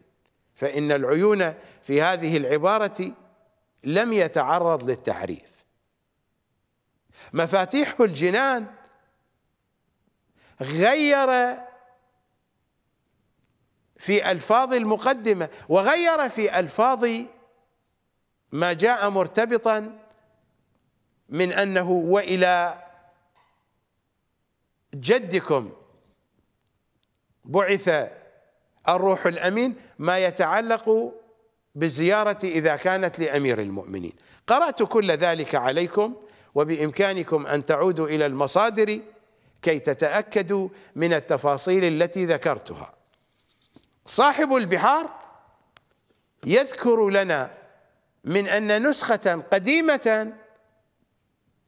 فإن العيون في هذه العبارة لم يتعرض للتحريف مفاتيح الجنان غير في الفاظ المقدمه وغير في الفاظ ما جاء مرتبطا من انه والى جدكم بعث الروح الامين ما يتعلق بالزياره اذا كانت لامير المؤمنين قرات كل ذلك عليكم وبامكانكم ان تعودوا الى المصادر كي تتأكدوا من التفاصيل التي ذكرتها صاحب البحار يذكر لنا من أن نسخة قديمة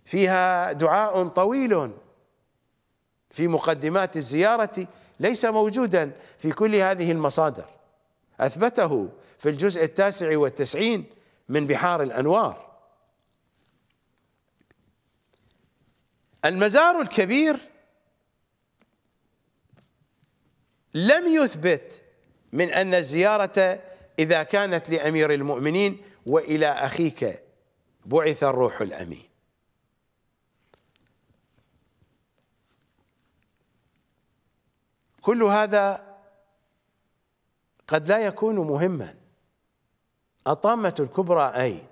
فيها دعاء طويل في مقدمات الزيارة ليس موجودا في كل هذه المصادر أثبته في الجزء التاسع والتسعين من بحار الأنوار المزار الكبير لم يثبت من أن الزيارة إذا كانت لأمير المؤمنين وإلى أخيك بعث الروح الأمين كل هذا قد لا يكون مهما الطامة الكبرى أي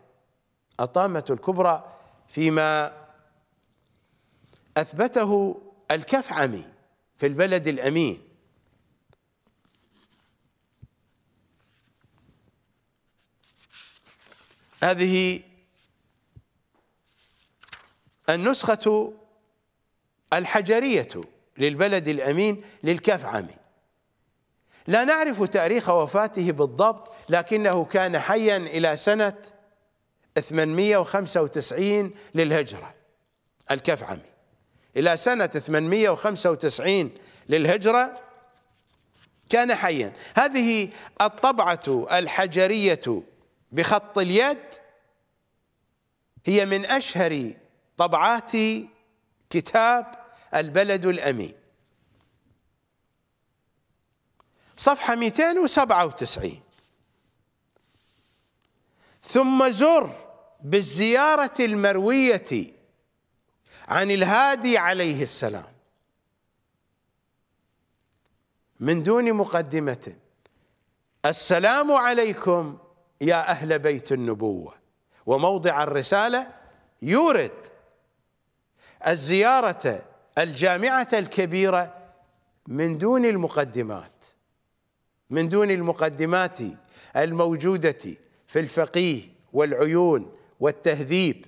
الطامة الكبرى فيما أثبته الكفعمي في البلد الأمين هذه النسخة الحجرية للبلد الأمين للكاف عامي لا نعرف تاريخ وفاته بالضبط لكنه كان حيا إلى سنة 895 للهجرة الكاف عامي إلى سنة 895 للهجرة كان حيا هذه الطبعة الحجرية بخط اليد هي من أشهر طبعات كتاب البلد الأمين صفحة 297 ثم زر بالزيارة المروية عن الهادي عليه السلام من دون مقدمة السلام عليكم يا أهل بيت النبوة وموضع الرسالة يورد الزيارة الجامعة الكبيرة من دون المقدمات من دون المقدمات الموجودة في الفقيه والعيون والتهذيب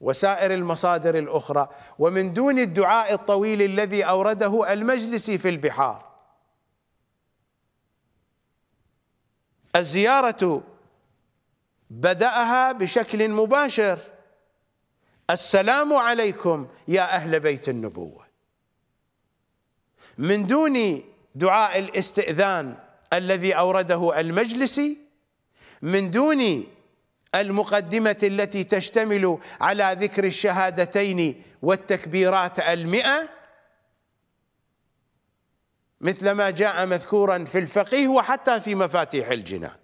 وسائر المصادر الأخرى ومن دون الدعاء الطويل الذي أورده المجلس في البحار الزيارة بدأها بشكل مباشر السلام عليكم يا أهل بيت النبوة من دون دعاء الاستئذان الذي أورده المجلسي من دون المقدمة التي تشتمل على ذكر الشهادتين والتكبيرات المئة مثل ما جاء مذكورا في الفقيه وحتى في مفاتيح الجنان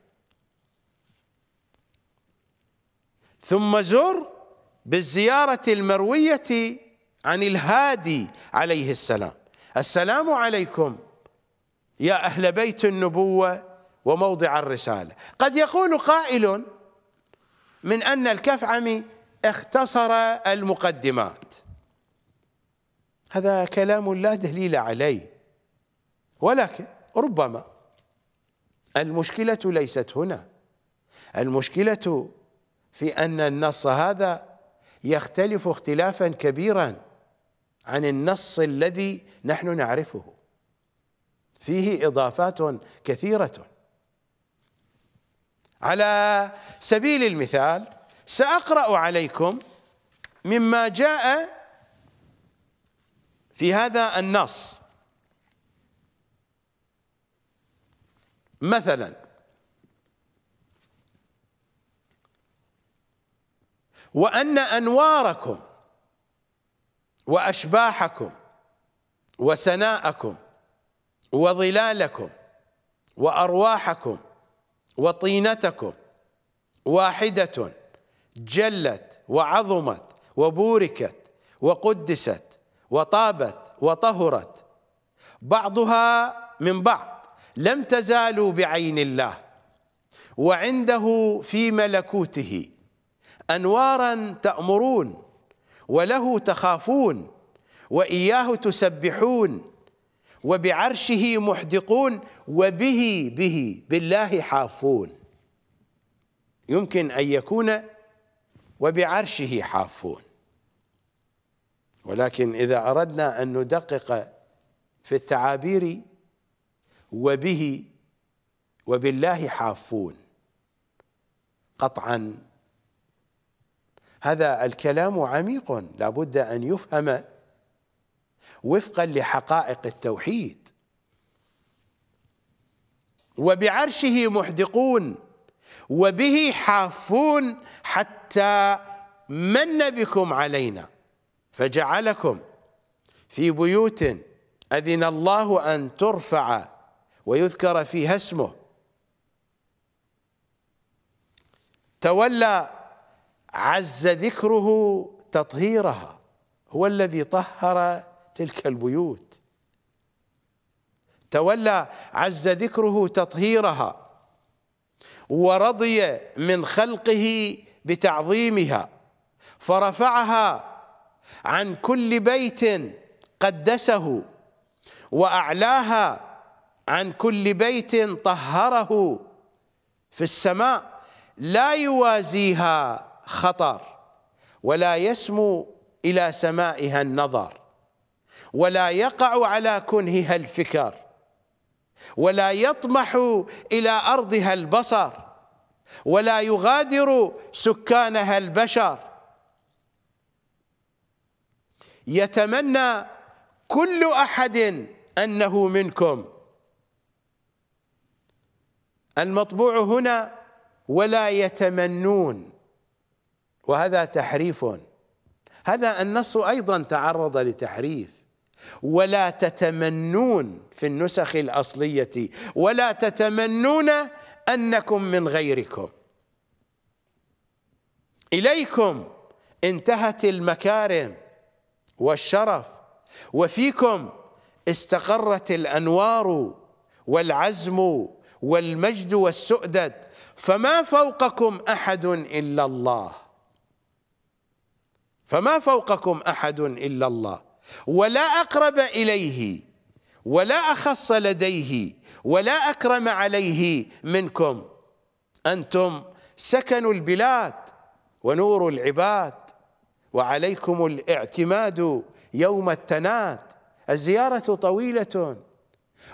ثم زر بالزيارة المروية عن الهادي عليه السلام السلام عليكم يا أهل بيت النبوة وموضع الرسالة قد يقول قائل من أن الكفعمي اختصر المقدمات هذا كلام لا دليل عليه ولكن ربما المشكلة ليست هنا المشكلة في أن النص هذا يختلف اختلافا كبيرا عن النص الذي نحن نعرفه فيه إضافات كثيرة على سبيل المثال سأقرأ عليكم مما جاء في هذا النص مثلا وأن أنواركم وأشباحكم وسناءكم وظلالكم وأرواحكم وطينتكم واحدة جلت وعظمت وبوركت وقدست وطابت وطهرت بعضها من بعض لم تزالوا بعين الله وعنده في ملكوته انوارا تامرون وله تخافون واياه تسبحون وبعرشه محدقون وبه به بالله حافون يمكن ان يكون وبعرشه حافون ولكن اذا اردنا ان ندقق في التعابير وبه وبالله حافون قطعا هذا الكلام عميق لابد أن يفهم وفقا لحقائق التوحيد وبعرشه محدقون وبه حافون حتى من بكم علينا فجعلكم في بيوت أذن الله أن ترفع ويذكر فيها اسمه تولى عز ذكره تطهيرها هو الذي طهر تلك البيوت تولى عز ذكره تطهيرها ورضي من خلقه بتعظيمها فرفعها عن كل بيت قدسه واعلاها عن كل بيت طهره في السماء لا يوازيها خطر ولا يسمو إلى سمائها النظر ولا يقع على كنهها الفكر ولا يطمح إلى أرضها البصر ولا يغادر سكانها البشر يتمنى كل أحد أنه منكم المطبوع هنا ولا يتمنون وهذا تحريف هذا النص أيضا تعرض لتحريف ولا تتمنون في النسخ الأصلية ولا تتمنون أنكم من غيركم إليكم انتهت المكارم والشرف وفيكم استقرت الأنوار والعزم والمجد والسؤدد فما فوقكم احد الا الله فما فوقكم احد الا الله ولا اقرب اليه ولا اخص لديه ولا اكرم عليه منكم انتم سكن البلاد ونور العباد وعليكم الاعتماد يوم التناد الزياره طويله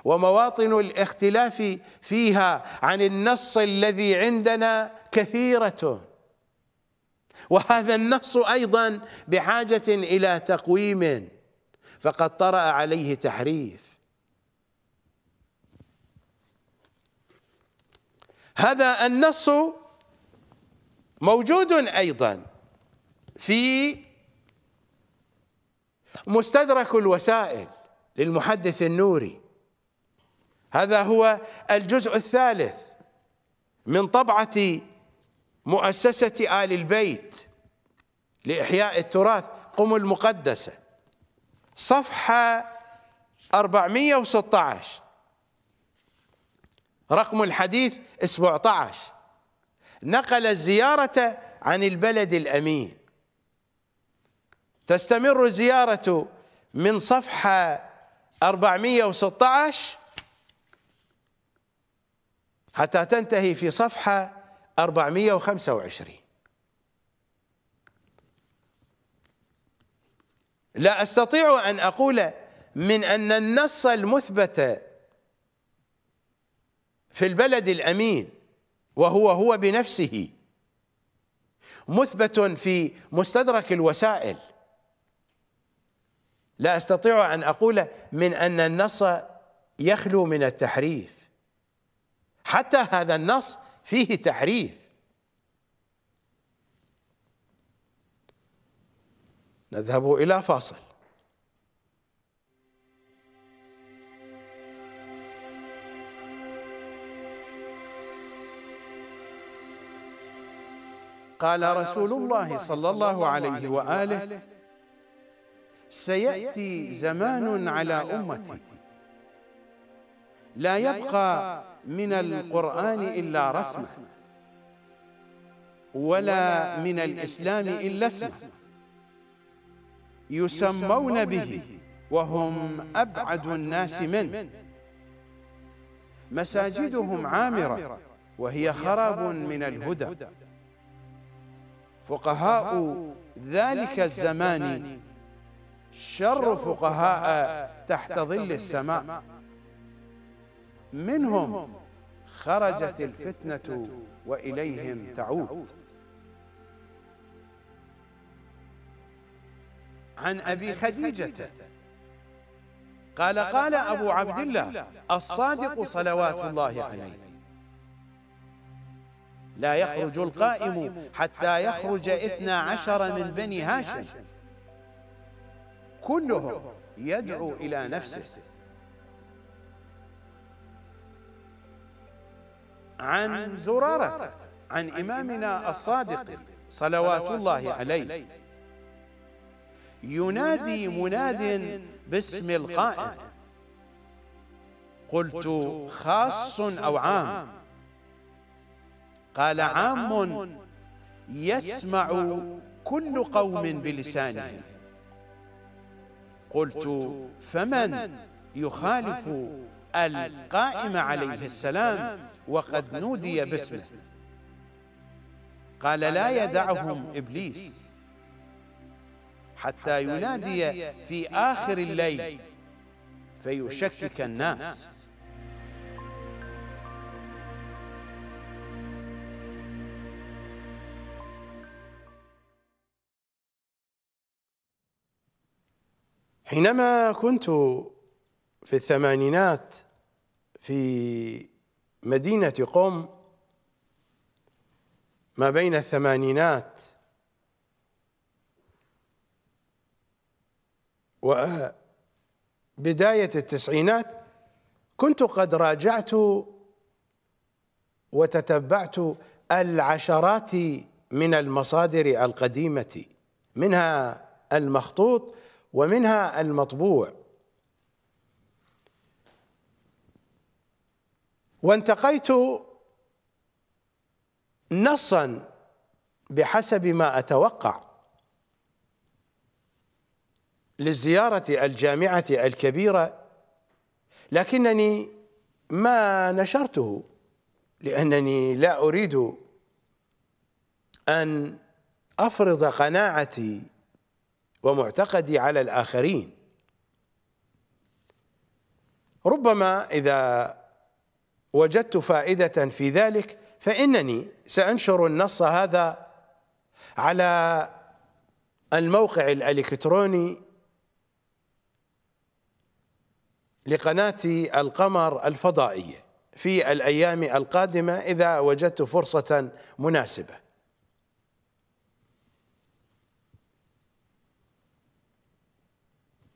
ومواطن الاختلاف فيها عن النص الذي عندنا كثيرة وهذا النص أيضا بحاجة إلى تقويم فقد طرأ عليه تحريف هذا النص موجود أيضا في مستدرك الوسائل للمحدث النوري هذا هو الجزء الثالث من طبعة مؤسسة آل البيت لإحياء التراث قم المقدسة صفحة 416 رقم الحديث 17 نقل الزيارة عن البلد الأمين تستمر الزيارة من صفحة 416 حتى تنتهي في صفحة 425 لا أستطيع أن أقول من أن النص المثبت في البلد الأمين وهو هو بنفسه مثبت في مستدرك الوسائل لا أستطيع أن أقول من أن النص يخلو من التحريف حتى هذا النص فيه تحريف نذهب الى فاصل قال رسول الله صلى الله عليه واله سياتي زمان على امتي لا يبقى من القرآن إلا رسمة ولا من الإسلام إلا اسمه يسمون به وهم أبعد الناس منه مساجدهم عامرة وهي خراب من الهدى فقهاء ذلك الزمان شر فقهاء تحت ظل السماء منهم خرجت الفتنة وإليهم تعود عن أبي خديجة قال قال أبو عبد الله الصادق صلوات الله عليه لا يخرج القائم حتى يخرج إثنى عشر من بني هاشم كلهم يدعو إلى نفسه عن زرارة عن إمامنا الصادق صلوات الله عليه ينادي مناد باسم القائد قلت خاص أو عام قال عام يسمع كل قوم بلسانهم قلت فمن يخالف القائم عليه السلام وقد نودي باسمه قال لا يدعهم إبليس حتى ينادي في آخر الليل فيشكك الناس حينما كنت في الثمانينات في مدينة قم ما بين الثمانينات وبداية التسعينات كنت قد راجعت وتتبعت العشرات من المصادر القديمة منها المخطوط ومنها المطبوع وانتقيت نصا بحسب ما اتوقع للزياره الجامعه الكبيره لكنني ما نشرته لانني لا اريد ان افرض قناعتي ومعتقدي على الاخرين ربما اذا وجدت فائدة في ذلك فإنني سأنشر النص هذا على الموقع الإلكتروني لقناة القمر الفضائية في الأيام القادمة إذا وجدت فرصة مناسبة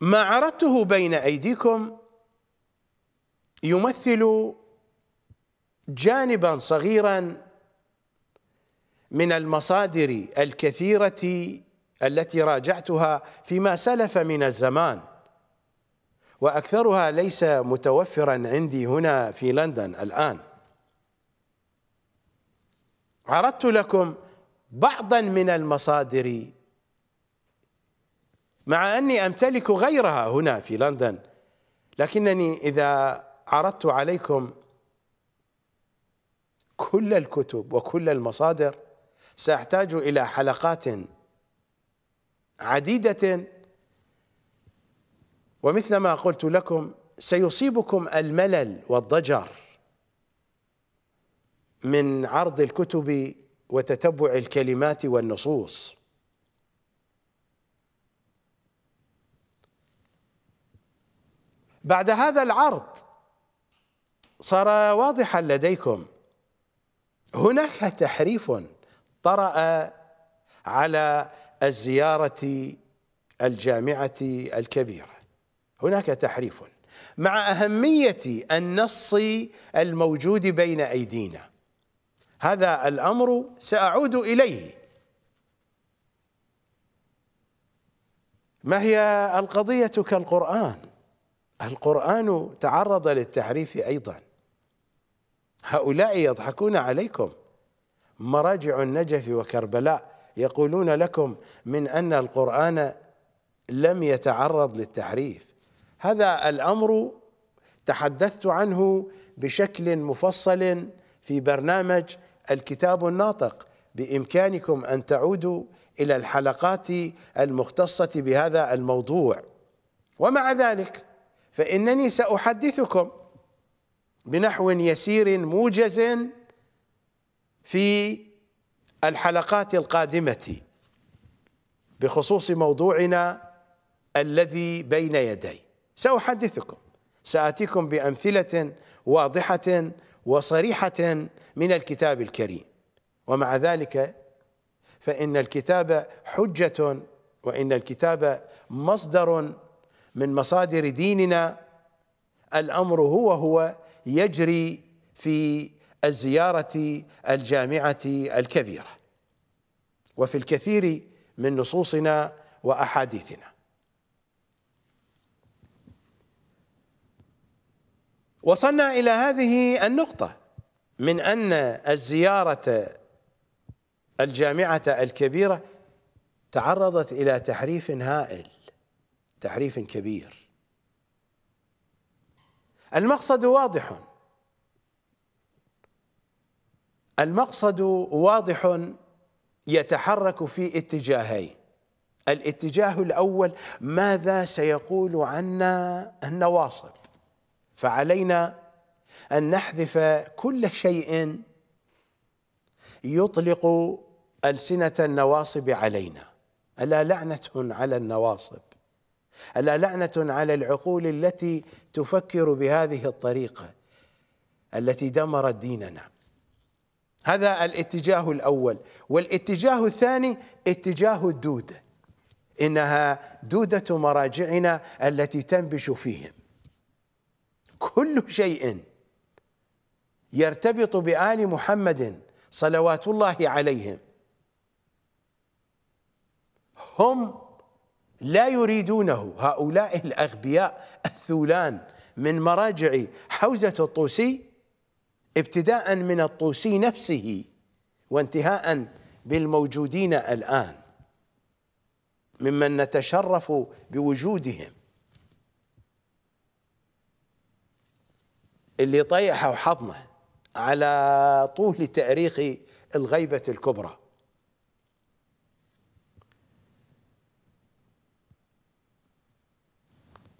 ما عرضته بين أيديكم يمثل جانبا صغيرا من المصادر الكثيرة التي راجعتها فيما سلف من الزمان وأكثرها ليس متوفرا عندي هنا في لندن الآن عرضت لكم بعضا من المصادر مع أني أمتلك غيرها هنا في لندن لكنني إذا عرضت عليكم كل الكتب وكل المصادر سأحتاج إلى حلقات عديدة ومثل ما قلت لكم سيصيبكم الملل والضجر من عرض الكتب وتتبع الكلمات والنصوص بعد هذا العرض صار واضحا لديكم هناك تحريف طرأ على الزيارة الجامعة الكبيرة هناك تحريف مع أهمية النص الموجود بين أيدينا هذا الأمر سأعود إليه ما هي القضية كالقرآن القرآن تعرض للتحريف أيضا هؤلاء يضحكون عليكم مراجع النجف وكربلاء يقولون لكم من أن القرآن لم يتعرض للتحريف هذا الأمر تحدثت عنه بشكل مفصل في برنامج الكتاب الناطق بإمكانكم أن تعودوا إلى الحلقات المختصة بهذا الموضوع ومع ذلك فإنني سأحدثكم بنحو يسير موجز في الحلقات القادمة بخصوص موضوعنا الذي بين يدي سأحدثكم سآتيكم بأمثلة واضحة وصريحة من الكتاب الكريم ومع ذلك فإن الكتاب حجة وإن الكتاب مصدر من مصادر ديننا الأمر هو هو يجري في الزيارة الجامعة الكبيرة وفي الكثير من نصوصنا وأحاديثنا وصلنا إلى هذه النقطة من أن الزيارة الجامعة الكبيرة تعرضت إلى تحريف هائل تحريف كبير المقصد واضح المقصد واضح يتحرك في اتجاهين الاتجاه الاول ماذا سيقول عنا النواصب فعلينا ان نحذف كل شيء يطلق السنه النواصب علينا الا لعنه على النواصب ألا لعنة على العقول التي تفكر بهذه الطريقة التي دمرت ديننا هذا الاتجاه الأول والاتجاه الثاني اتجاه الدودة إنها دودة مراجعنا التي تنبش فيهم كل شيء يرتبط بآل محمد صلوات الله عليهم هم لا يريدونه هؤلاء الأغبياء الثولان من مراجع حوزة الطوسي ابتداء من الطوسي نفسه وانتهاء بالموجودين الآن ممن نتشرف بوجودهم اللي طيحوا حظنا على طول تاريخ الغيبة الكبرى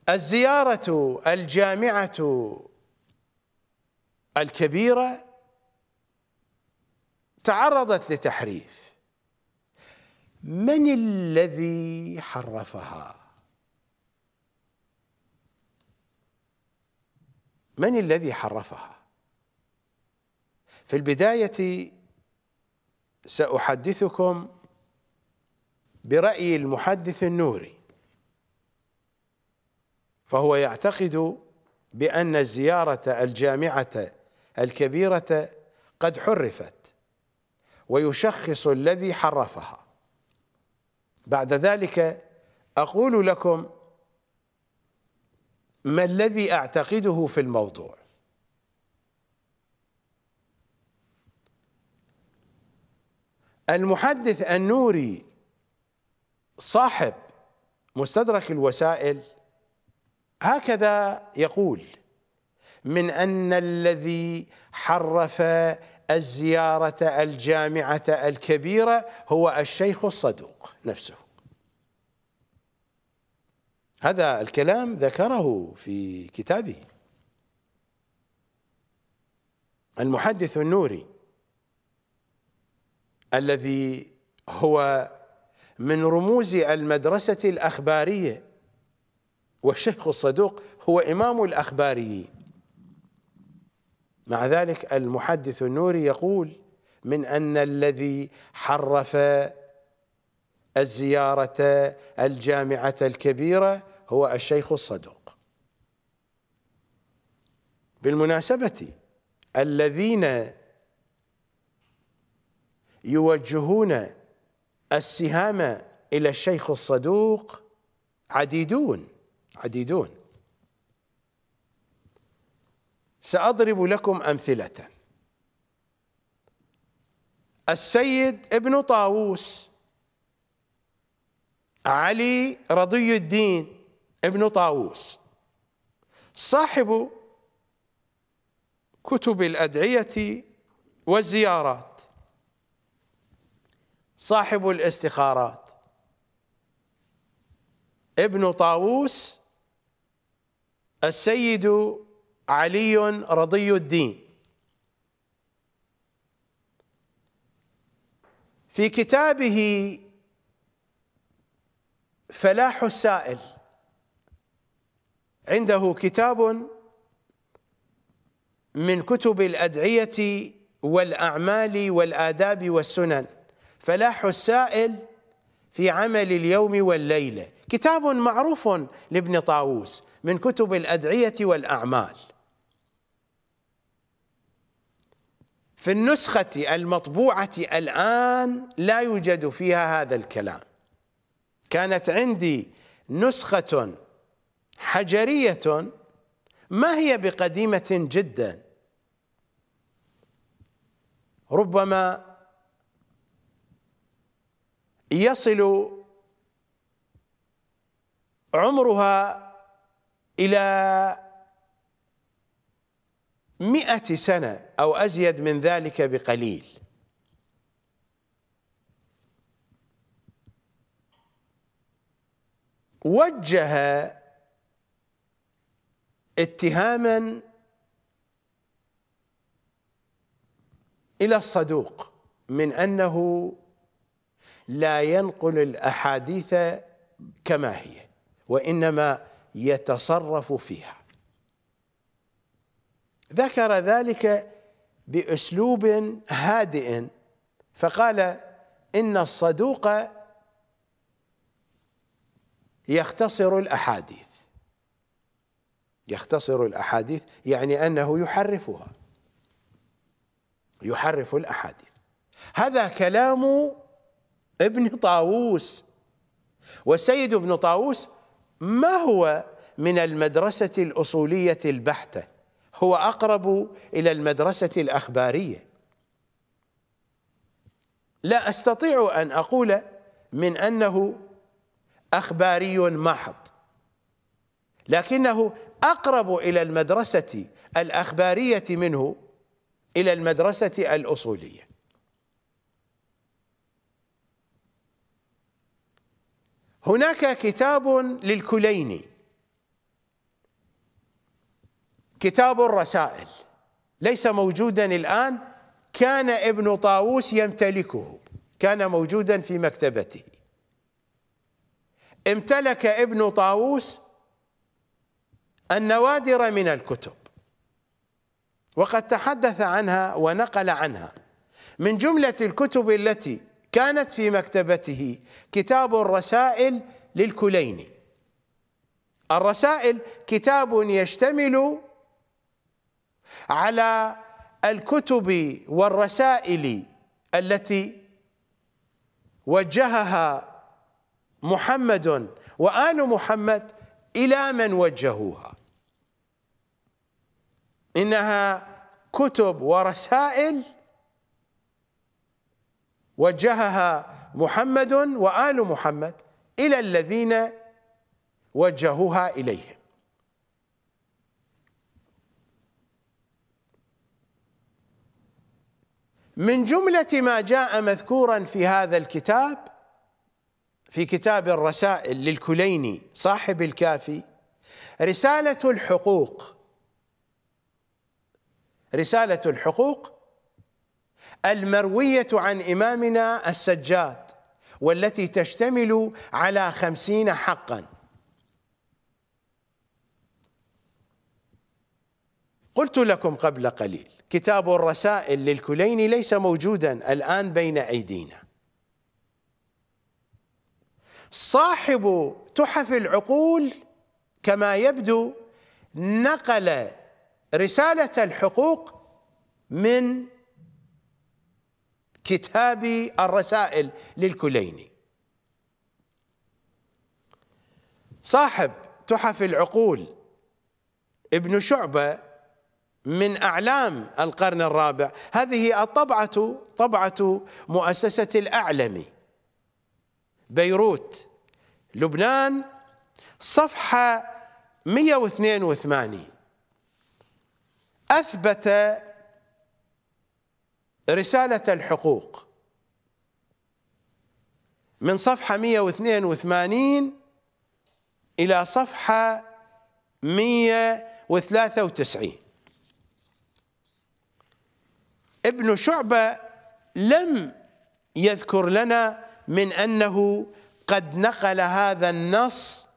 الزيارة الجامعة الكبيرة تعرضت لتحريف من الذي حرفها من الذي حرفها في البداية سأحدثكم برأي المحدث النوري فهو يعتقد بأن الزيارة الجامعة الكبيرة قد حرفت ويشخص الذي حرفها بعد ذلك أقول لكم ما الذي أعتقده في الموضوع المحدث النوري صاحب مستدرك الوسائل هكذا يقول من ان الذي حرف الزياره الجامعه الكبيره هو الشيخ الصدوق نفسه هذا الكلام ذكره في كتابه المحدث النوري الذي هو من رموز المدرسه الاخباريه والشيخ الصدوق هو إمام الأخباريين مع ذلك المحدث النوري يقول من أن الذي حرف الزيارة الجامعة الكبيرة هو الشيخ الصدوق بالمناسبة الذين يوجهون السهام إلى الشيخ الصدوق عديدون عديدون سأضرب لكم أمثلة السيد ابن طاووس علي رضي الدين ابن طاووس صاحب كتب الأدعية والزيارات صاحب الاستخارات ابن طاووس السيد علي رضي الدين في كتابه فلاح السائل عنده كتاب من كتب الأدعية والأعمال والآداب والسنن فلاح السائل في عمل اليوم والليلة كتاب معروف لابن طاووس من كتب الأدعية والأعمال في النسخة المطبوعة الآن لا يوجد فيها هذا الكلام كانت عندي نسخة حجرية ما هي بقديمة جدا ربما يصل عمرها إلى مئة سنة أو أزيد من ذلك بقليل وجه اتهاما إلى الصدوق من أنه لا ينقل الأحاديث كما هي وإنما يتصرف فيها ذكر ذلك باسلوب هادئ فقال ان الصدوق يختصر الاحاديث يختصر الاحاديث يعني انه يحرفها يحرف الاحاديث هذا كلام ابن طاووس والسيد ابن طاووس ما هو من المدرسة الأصولية البحتة هو أقرب إلى المدرسة الأخبارية لا أستطيع أن أقول من أنه أخباري محض لكنه أقرب إلى المدرسة الأخبارية منه إلى المدرسة الأصولية هناك كتاب للكليني كتاب الرسائل ليس موجودا الآن كان ابن طاووس يمتلكه كان موجودا في مكتبته امتلك ابن طاووس النوادر من الكتب وقد تحدث عنها ونقل عنها من جملة الكتب التي كانت في مكتبته كتاب الرسائل للكليني الرسائل كتاب يشتمل على الكتب والرسائل التي وجهها محمد وآل محمد إلى من وجهوها إنها كتب ورسائل وجهها محمد وآل محمد إلى الذين وجهوها إليهم من جملة ما جاء مذكورا في هذا الكتاب في كتاب الرسائل للكليني صاحب الكافي رسالة الحقوق رسالة الحقوق المروية عن إمامنا السجاد والتي تشتمل على خمسين حقا قلت لكم قبل قليل كتاب الرسائل للكليني ليس موجودا الآن بين أيدينا صاحب تحف العقول كما يبدو نقل رسالة الحقوق من كتاب الرسائل للكليني صاحب تحف العقول ابن شعبة من أعلام القرن الرابع هذه الطبعة طبعة مؤسسة الأعلمي بيروت لبنان صفحة 182 أثبت رسالة الحقوق من صفحة 182 إلى صفحة 193 ابن شعبة لم يذكر لنا من أنه قد نقل هذا النص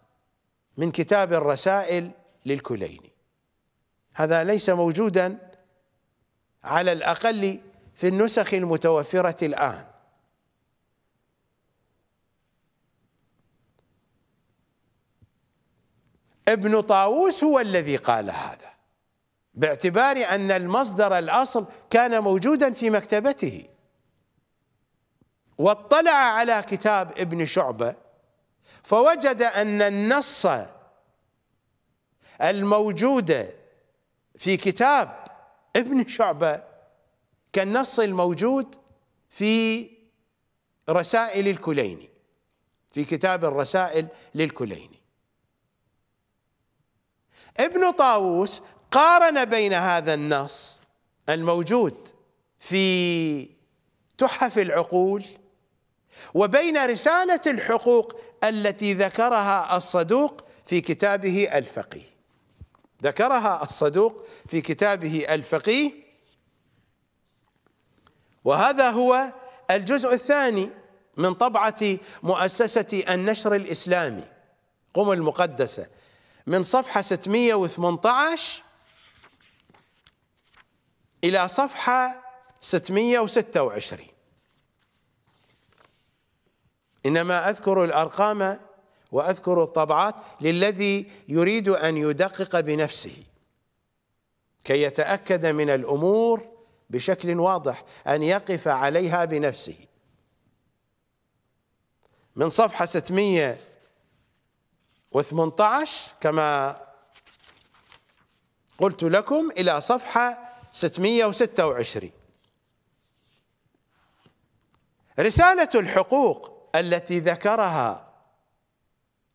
من كتاب الرسائل للكليني هذا ليس موجودا على الأقل في النسخ المتوفرة الآن ابن طاووس هو الذي قال هذا باعتبار أن المصدر الأصل كان موجودا في مكتبته واطلع على كتاب ابن شعبة فوجد أن النص الموجود في كتاب ابن شعبة كالنص الموجود في رسائل الكليني في كتاب الرسائل للكليني ابن طاووس قارن بين هذا النص الموجود في تحف العقول وبين رسالة الحقوق التي ذكرها الصدوق في كتابه الفقيه ذكرها الصدوق في كتابه الفقيه وهذا هو الجزء الثاني من طبعة مؤسسة النشر الإسلامي قم المقدسة من صفحة 618 إلى صفحة 626 إنما أذكر الأرقام وأذكر الطبعات للذي يريد أن يدقق بنفسه كي يتأكد من الأمور بشكل واضح أن يقف عليها بنفسه من صفحة 618 كما قلت لكم إلى صفحة 626 رسالة الحقوق التي ذكرها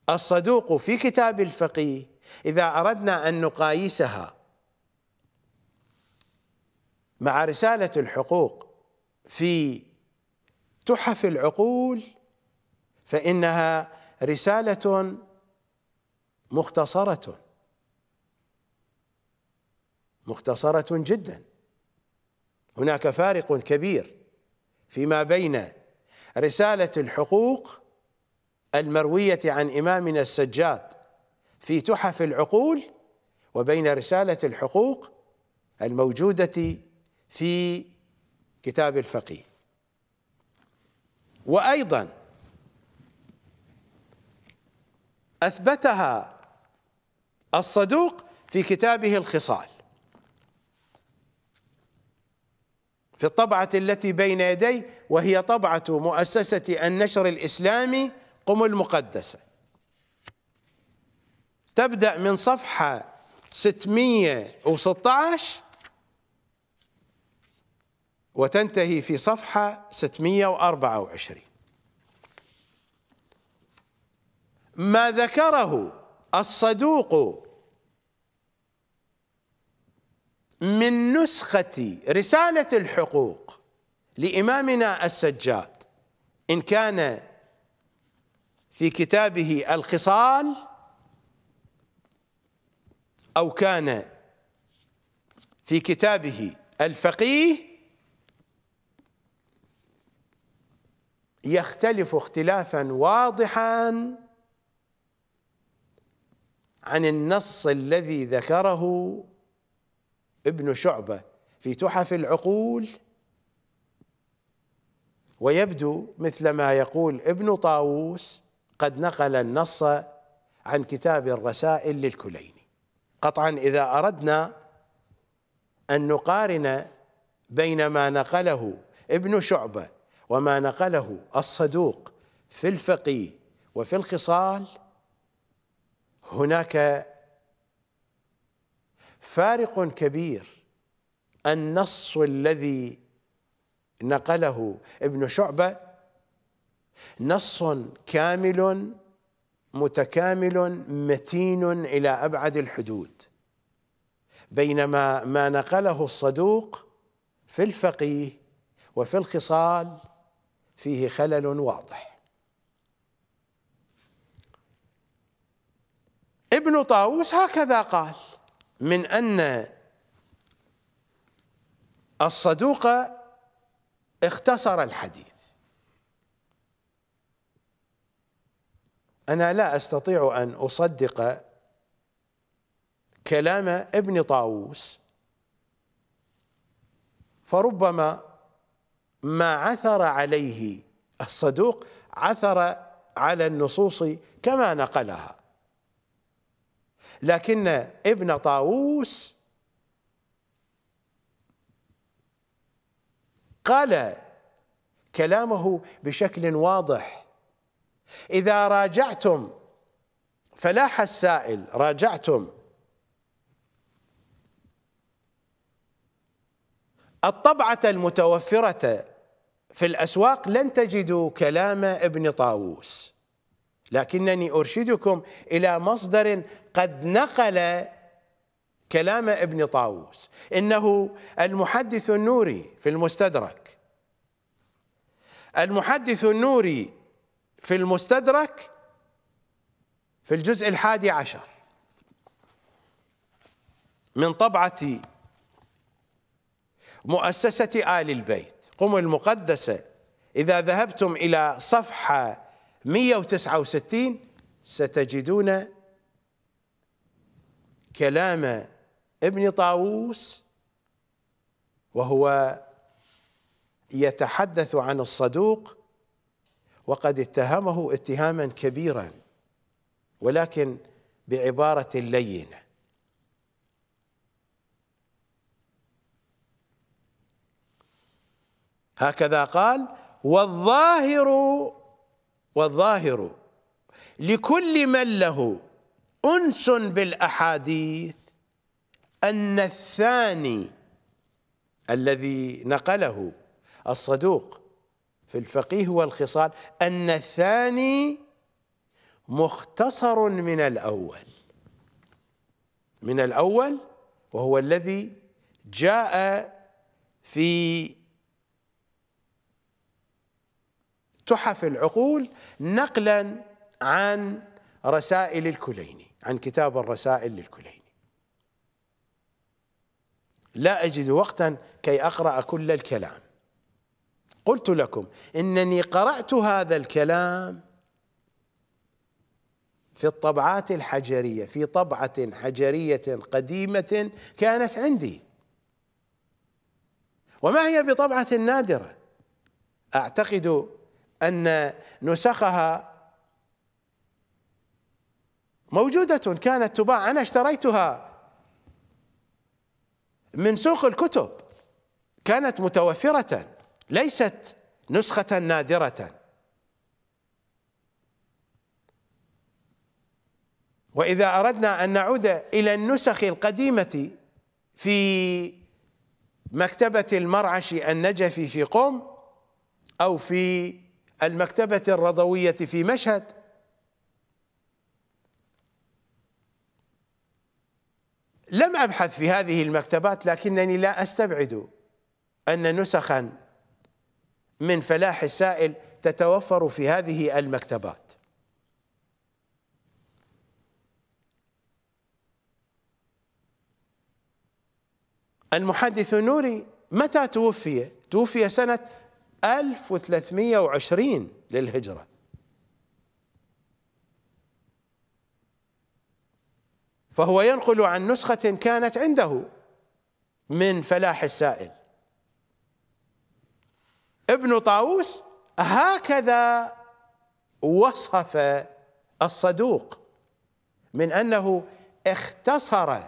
الصدوق في كتاب الفقيه إذا أردنا أن نقايسها مع رسالة الحقوق في تحف العقول فإنها رسالة مختصرة مختصرة جدا هناك فارق كبير فيما بين رسالة الحقوق المروية عن إمامنا السجاد في تحف العقول وبين رسالة الحقوق الموجودة في كتاب الفقيه وايضا اثبتها الصدوق في كتابه الخصال في الطبعه التي بين يديه وهي طبعه مؤسسه النشر الاسلامي قم المقدسه تبدا من صفحه 616 وتنتهي في صفحة 624 ما ذكره الصدوق من نسخة رسالة الحقوق لإمامنا السجاد إن كان في كتابه الخصال أو كان في كتابه الفقيه يختلف اختلافا واضحا عن النص الذي ذكره ابن شعبة في تحف العقول ويبدو مثل ما يقول ابن طاووس قد نقل النص عن كتاب الرسائل للكليني قطعا إذا أردنا أن نقارن بين ما نقله ابن شعبة وما نقله الصدوق في الفقيه وفي الخصال هناك فارق كبير النص الذي نقله ابن شعبه نص كامل متكامل متين الى ابعد الحدود بينما ما نقله الصدوق في الفقيه وفي الخصال فيه خلل واضح ابن طاووس هكذا قال من أن الصدوق اختصر الحديث أنا لا أستطيع أن أصدق كلام ابن طاووس فربما ما عثر عليه الصدوق عثر على النصوص كما نقلها لكن ابن طاووس قال كلامه بشكل واضح إذا راجعتم فلاح السائل راجعتم الطبعة المتوفرة في الأسواق لن تجدوا كلام ابن طاووس لكنني أرشدكم إلى مصدر قد نقل كلام ابن طاووس إنه المحدث النوري في المستدرك المحدث النوري في المستدرك في الجزء الحادي عشر من طبعة مؤسسة آل البيت قم المقدسة إذا ذهبتم إلى صفحة 169 ستجدون كلام ابن طاووس وهو يتحدث عن الصدوق وقد اتهمه اتهاما كبيرا ولكن بعبارة لينه هكذا قال والظاهر والظاهر لكل من له أنس بالأحاديث أن الثاني الذي نقله الصدوق في الفقيه والخصال أن الثاني مختصر من الأول من الأول وهو الذي جاء في تحف العقول نقلا عن رسائل الكليني عن كتاب الرسائل للكليني لا أجد وقتا كي أقرأ كل الكلام قلت لكم إنني قرأت هذا الكلام في الطبعات الحجرية في طبعة حجرية قديمة كانت عندي وما هي بطبعة نادرة أعتقد أن نسخها موجودة كانت تباع أنا اشتريتها من سوق الكتب كانت متوفرة ليست نسخة نادرة وإذا أردنا أن نعود إلى النسخ القديمة في مكتبة المرعش النجفي في قم أو في المكتبة الرضوية في مشهد لم أبحث في هذه المكتبات لكنني لا أستبعد أن نسخا من فلاح السائل تتوفر في هذه المكتبات المحدث النوري متى توفي؟ توفي سنة 1320 للهجرة فهو ينقل عن نسخة كانت عنده من فلاح السائل ابن طاووس هكذا وصف الصدوق من أنه اختصر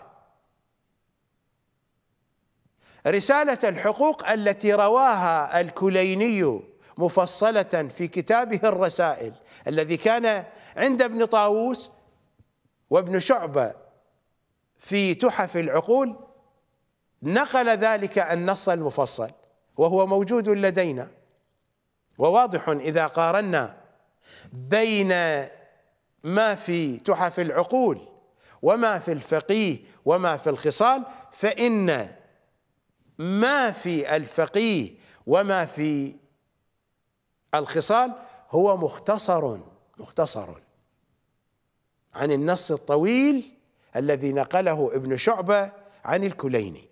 رسالة الحقوق التي رواها الكليني مفصلة في كتابه الرسائل الذي كان عند ابن طاووس وابن شعبة في تحف العقول نقل ذلك النص المفصل وهو موجود لدينا وواضح إذا قارنا بين ما في تحف العقول وما في الفقيه وما في الخصال فإن ما في الفقيه وما في الخصال هو مختصر مختصر عن النص الطويل الذي نقله ابن شعبة عن الكليني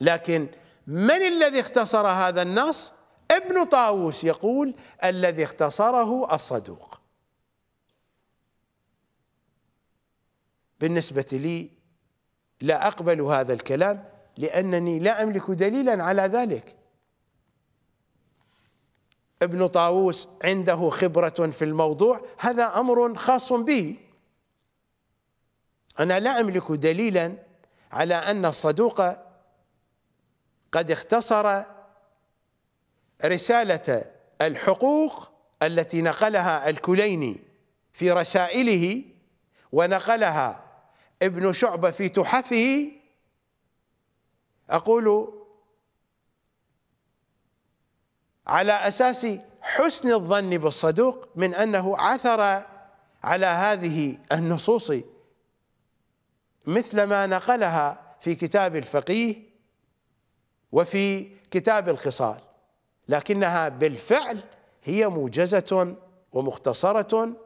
لكن من الذي اختصر هذا النص ابن طاووس يقول الذي اختصره الصدوق بالنسبة لي لا أقبل هذا الكلام لأنني لا أملك دليلا على ذلك ابن طاووس عنده خبرة في الموضوع هذا أمر خاص به أنا لا أملك دليلا على أن الصدوق قد اختصر رسالة الحقوق التي نقلها الكليني في رسائله ونقلها ابن شعبة في تحفه أقول على أساس حسن الظن بالصدوق من أنه عثر على هذه النصوص مثل ما نقلها في كتاب الفقيه وفي كتاب الخصال لكنها بالفعل هي موجزة ومختصرة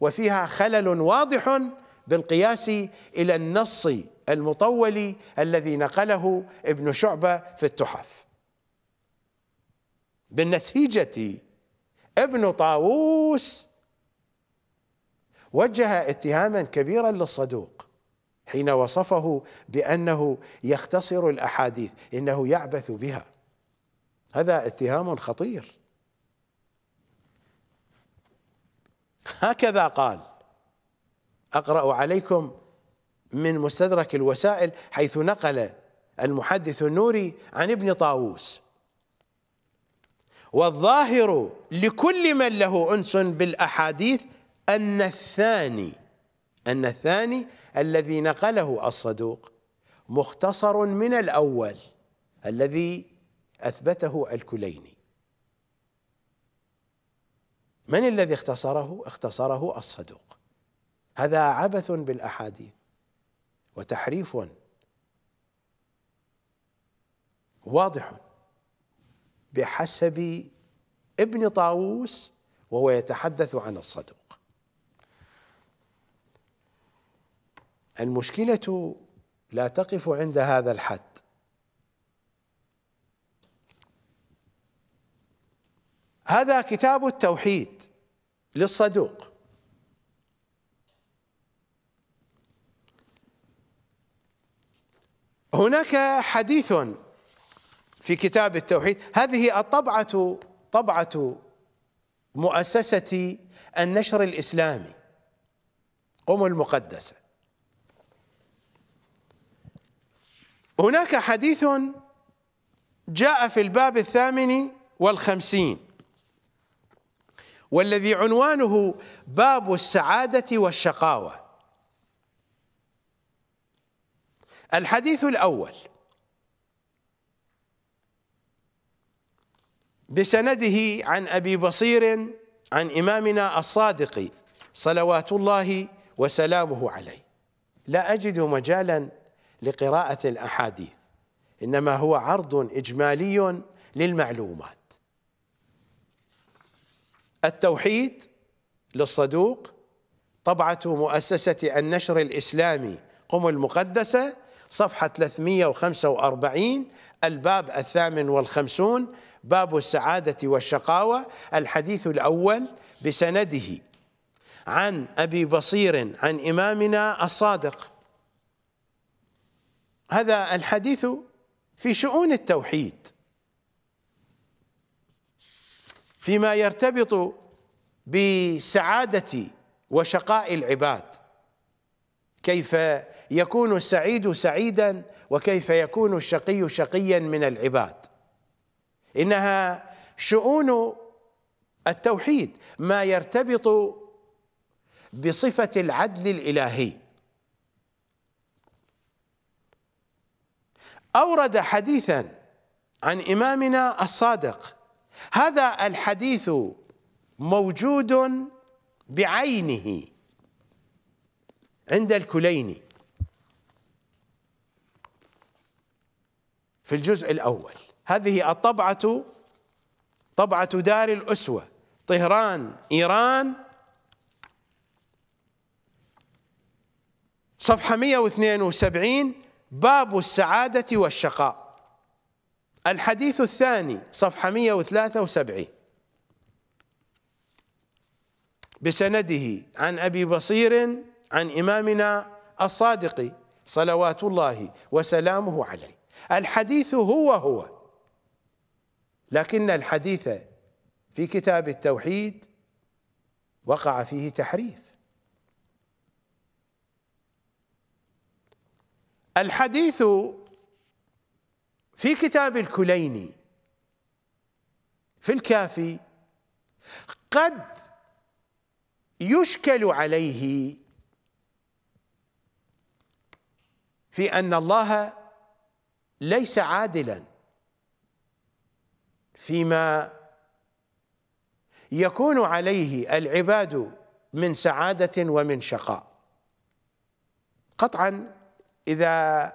وفيها خلل واضح بالقياس إلى النص المطولي الذي نقله ابن شعبة في التحف بالنتيجة ابن طاووس وجه اتهاما كبيرا للصدوق حين وصفه بأنه يختصر الأحاديث إنه يعبث بها هذا اتهام خطير هكذا قال أقرأ عليكم من مستدرك الوسائل حيث نقل المحدث النوري عن ابن طاووس والظاهر لكل من له أنس بالأحاديث أن الثاني أن الثاني الذي نقله الصدوق مختصر من الأول الذي أثبته الكليني من الذي اختصره؟ اختصره الصدوق هذا عبث بالأحاديث وتحريف واضح بحسب ابن طاووس وهو يتحدث عن الصدوق المشكلة لا تقف عند هذا الحد هذا كتاب التوحيد للصدوق هناك حديث في كتاب التوحيد هذه الطبعة طبعة مؤسسة النشر الإسلامي قم المقدسة هناك حديث جاء في الباب الثامن والخمسين والذي عنوانه باب السعادة والشقاوة الحديث الأول بسنده عن أبي بصير عن إمامنا الصادق صلوات الله وسلامه عليه لا أجد مجالا لقراءة الأحاديث إنما هو عرض إجمالي للمعلومات التوحيد للصدوق طبعة مؤسسة النشر الإسلامي قم المقدسة صفحة 345 الباب الثامن والخمسون باب السعادة والشقاوة الحديث الأول بسنده عن أبي بصير عن إمامنا الصادق هذا الحديث في شؤون التوحيد فيما يرتبط بسعادة وشقاء العباد كيف يكون السعيد سعيدا وكيف يكون الشقي شقيا من العباد انها شؤون التوحيد ما يرتبط بصفه العدل الالهي اورد حديثا عن امامنا الصادق هذا الحديث موجود بعينه عند الكليني في الجزء الأول هذه الطبعة طبعة دار الأسوة طهران إيران صفحة 172 باب السعادة والشقاء الحديث الثاني صفحة 173 بسنده عن أبي بصير عن إمامنا الصادق صلوات الله وسلامه عليه الحديث هو هو لكن الحديث في كتاب التوحيد وقع فيه تحريف الحديث في كتاب الكليني في الكافي قد يشكل عليه في ان الله ليس عادلا فيما يكون عليه العباد من سعادة ومن شقاء قطعا إذا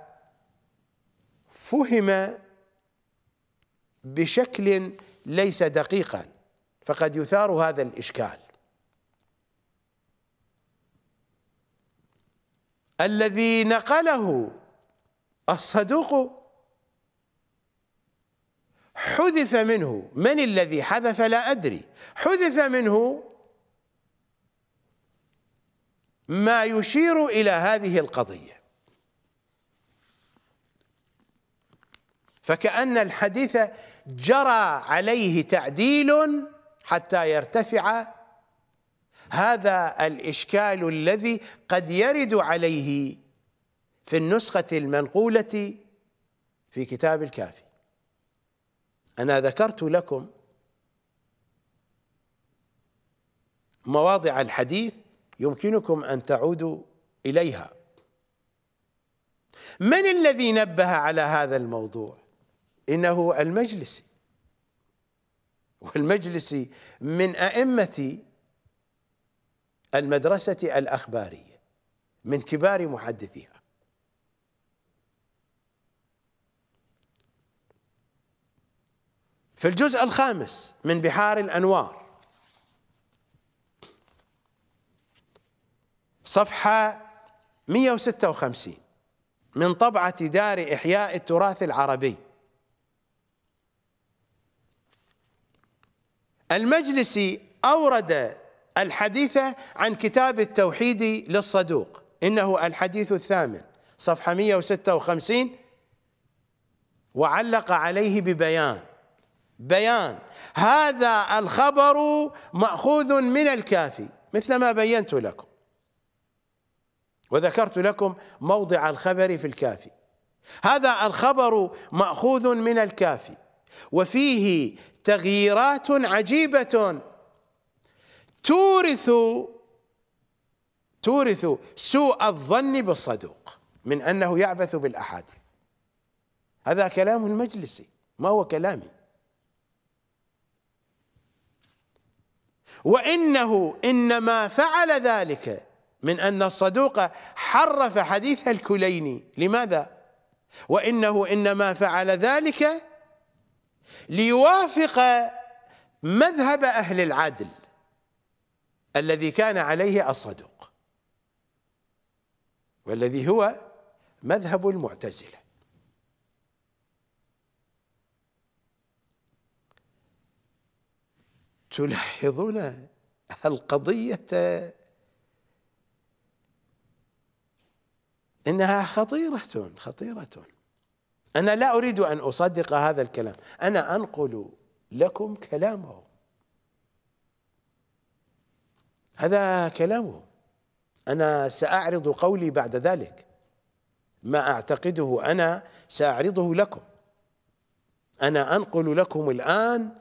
فهم بشكل ليس دقيقا فقد يثار هذا الإشكال الذي نقله الصدوق حذف منه من الذي حذف لا أدري حذف منه ما يشير إلى هذه القضية فكأن الحديث جرى عليه تعديل حتى يرتفع هذا الإشكال الذي قد يرد عليه في النسخة المنقولة في كتاب الكافي أنا ذكرت لكم مواضع الحديث يمكنكم أن تعودوا إليها من الذي نبه على هذا الموضوع إنه المجلس والمجلس من أئمة المدرسة الأخبارية من كبار محدثيها في الجزء الخامس من بحار الأنوار صفحة 156 من طبعة دار إحياء التراث العربي المجلسي أورد الحديث عن كتاب التوحيد للصدوق إنه الحديث الثامن صفحة 156 وعلق عليه ببيان بيان هذا الخبر ماخوذ من الكافي مثل ما بينت لكم وذكرت لكم موضع الخبر في الكافي هذا الخبر ماخوذ من الكافي وفيه تغييرات عجيبه تورث تورث سوء الظن بالصدوق من انه يعبث بالاحاديث هذا كلام المجلسي ما هو كلامي وإنه إنما فعل ذلك من أن الصدوق حرف حديث الكليني لماذا؟ وإنه إنما فعل ذلك ليوافق مذهب أهل العدل الذي كان عليه الصدوق والذي هو مذهب المعتزله تلاحظون القضية إنها خطيرة خطيرة أنا لا أريد أن أصدق هذا الكلام أنا أنقل لكم كلامه هذا كلامه أنا سأعرض قولي بعد ذلك ما أعتقده أنا سأعرضه لكم أنا أنقل لكم الآن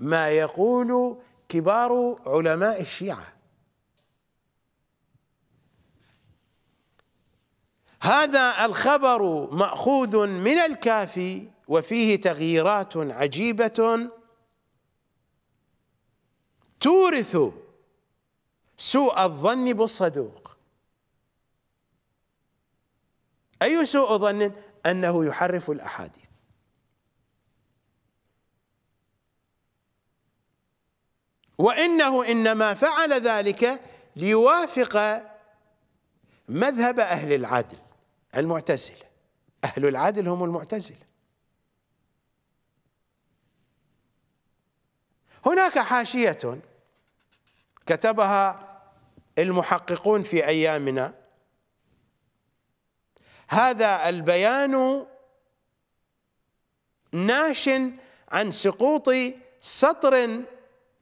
ما يقول كبار علماء الشيعة هذا الخبر مأخوذ من الكافي وفيه تغييرات عجيبة تورث سوء الظن بالصدوق أي سوء ظن أنه يحرف الأحاديث وإنه إنما فعل ذلك ليوافق مذهب أهل العدل المعتزلة أهل العدل هم المعتزلة هناك حاشية كتبها المحققون في أيامنا هذا البيان ناش عن سقوط سطر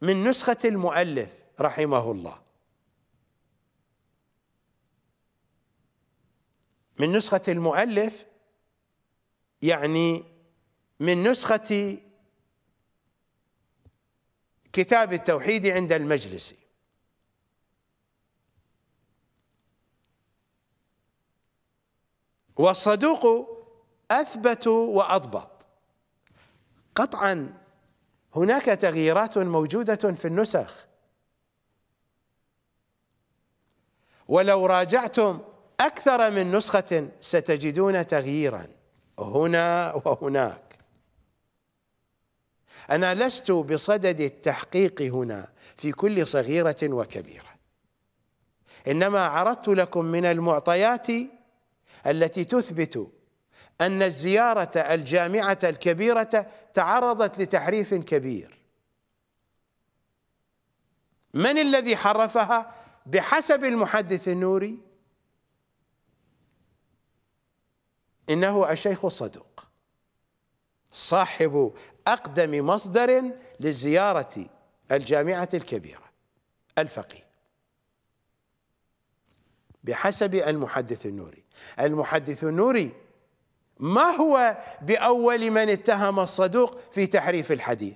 من نسخة المؤلف رحمه الله من نسخة المؤلف يعني من نسخة كتاب التوحيد عند المجلس والصدوق أثبت وأضبط قطعا هناك تغييرات موجودة في النسخ ولو راجعتم أكثر من نسخة ستجدون تغييرا هنا وهناك أنا لست بصدد التحقيق هنا في كل صغيرة وكبيرة إنما عرضت لكم من المعطيات التي تثبت أن الزيارة الجامعة الكبيرة تعرضت لتحريف كبير من الذي حرفها بحسب المحدث النوري إنه الشيخ الصدوق صاحب أقدم مصدر لزيارة الجامعة الكبيرة الفقيه بحسب المحدث النوري المحدث النوري ما هو باول من اتهم الصدوق في تحريف الحديث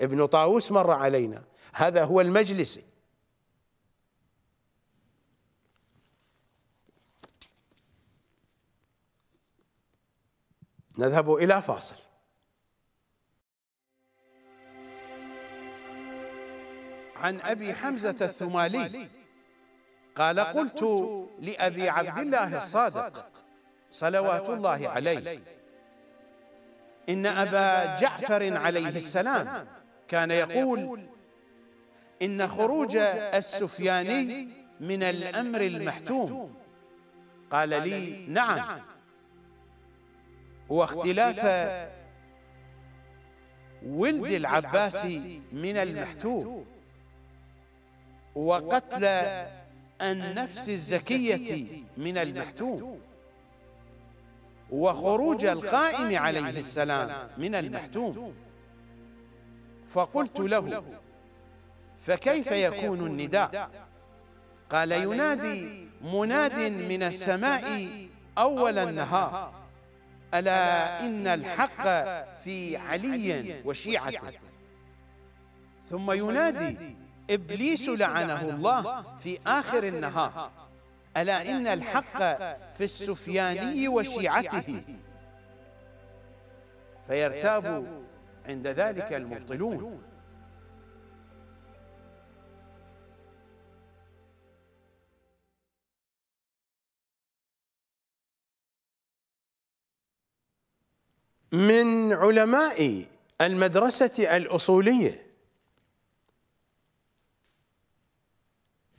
ابن طاووس مر علينا هذا هو المجلسي نذهب الى فاصل عن ابي حمزه الثمالي قال قلت لابي عبد الله الصادق صلوات الله عليه إن أبا جعفر عليه السلام كان يقول إن خروج السفياني من الأمر المحتوم قال لي نعم, نعم. واختلاف ولد العباس من المحتوم وقتل النفس الزكية من المحتوم وخروج الخائن عليه السلام من المحتوم فقلت له فكيف يكون النداء قال ينادي مناد من السماء أول النهار ألا إن الحق في علي وشيعته ثم ينادي إبليس لعنه الله في آخر النهار ألا إن الحق في السفياني وشيعته فيرتاب عند ذلك المبطلون من علماء المدرسة الأصولية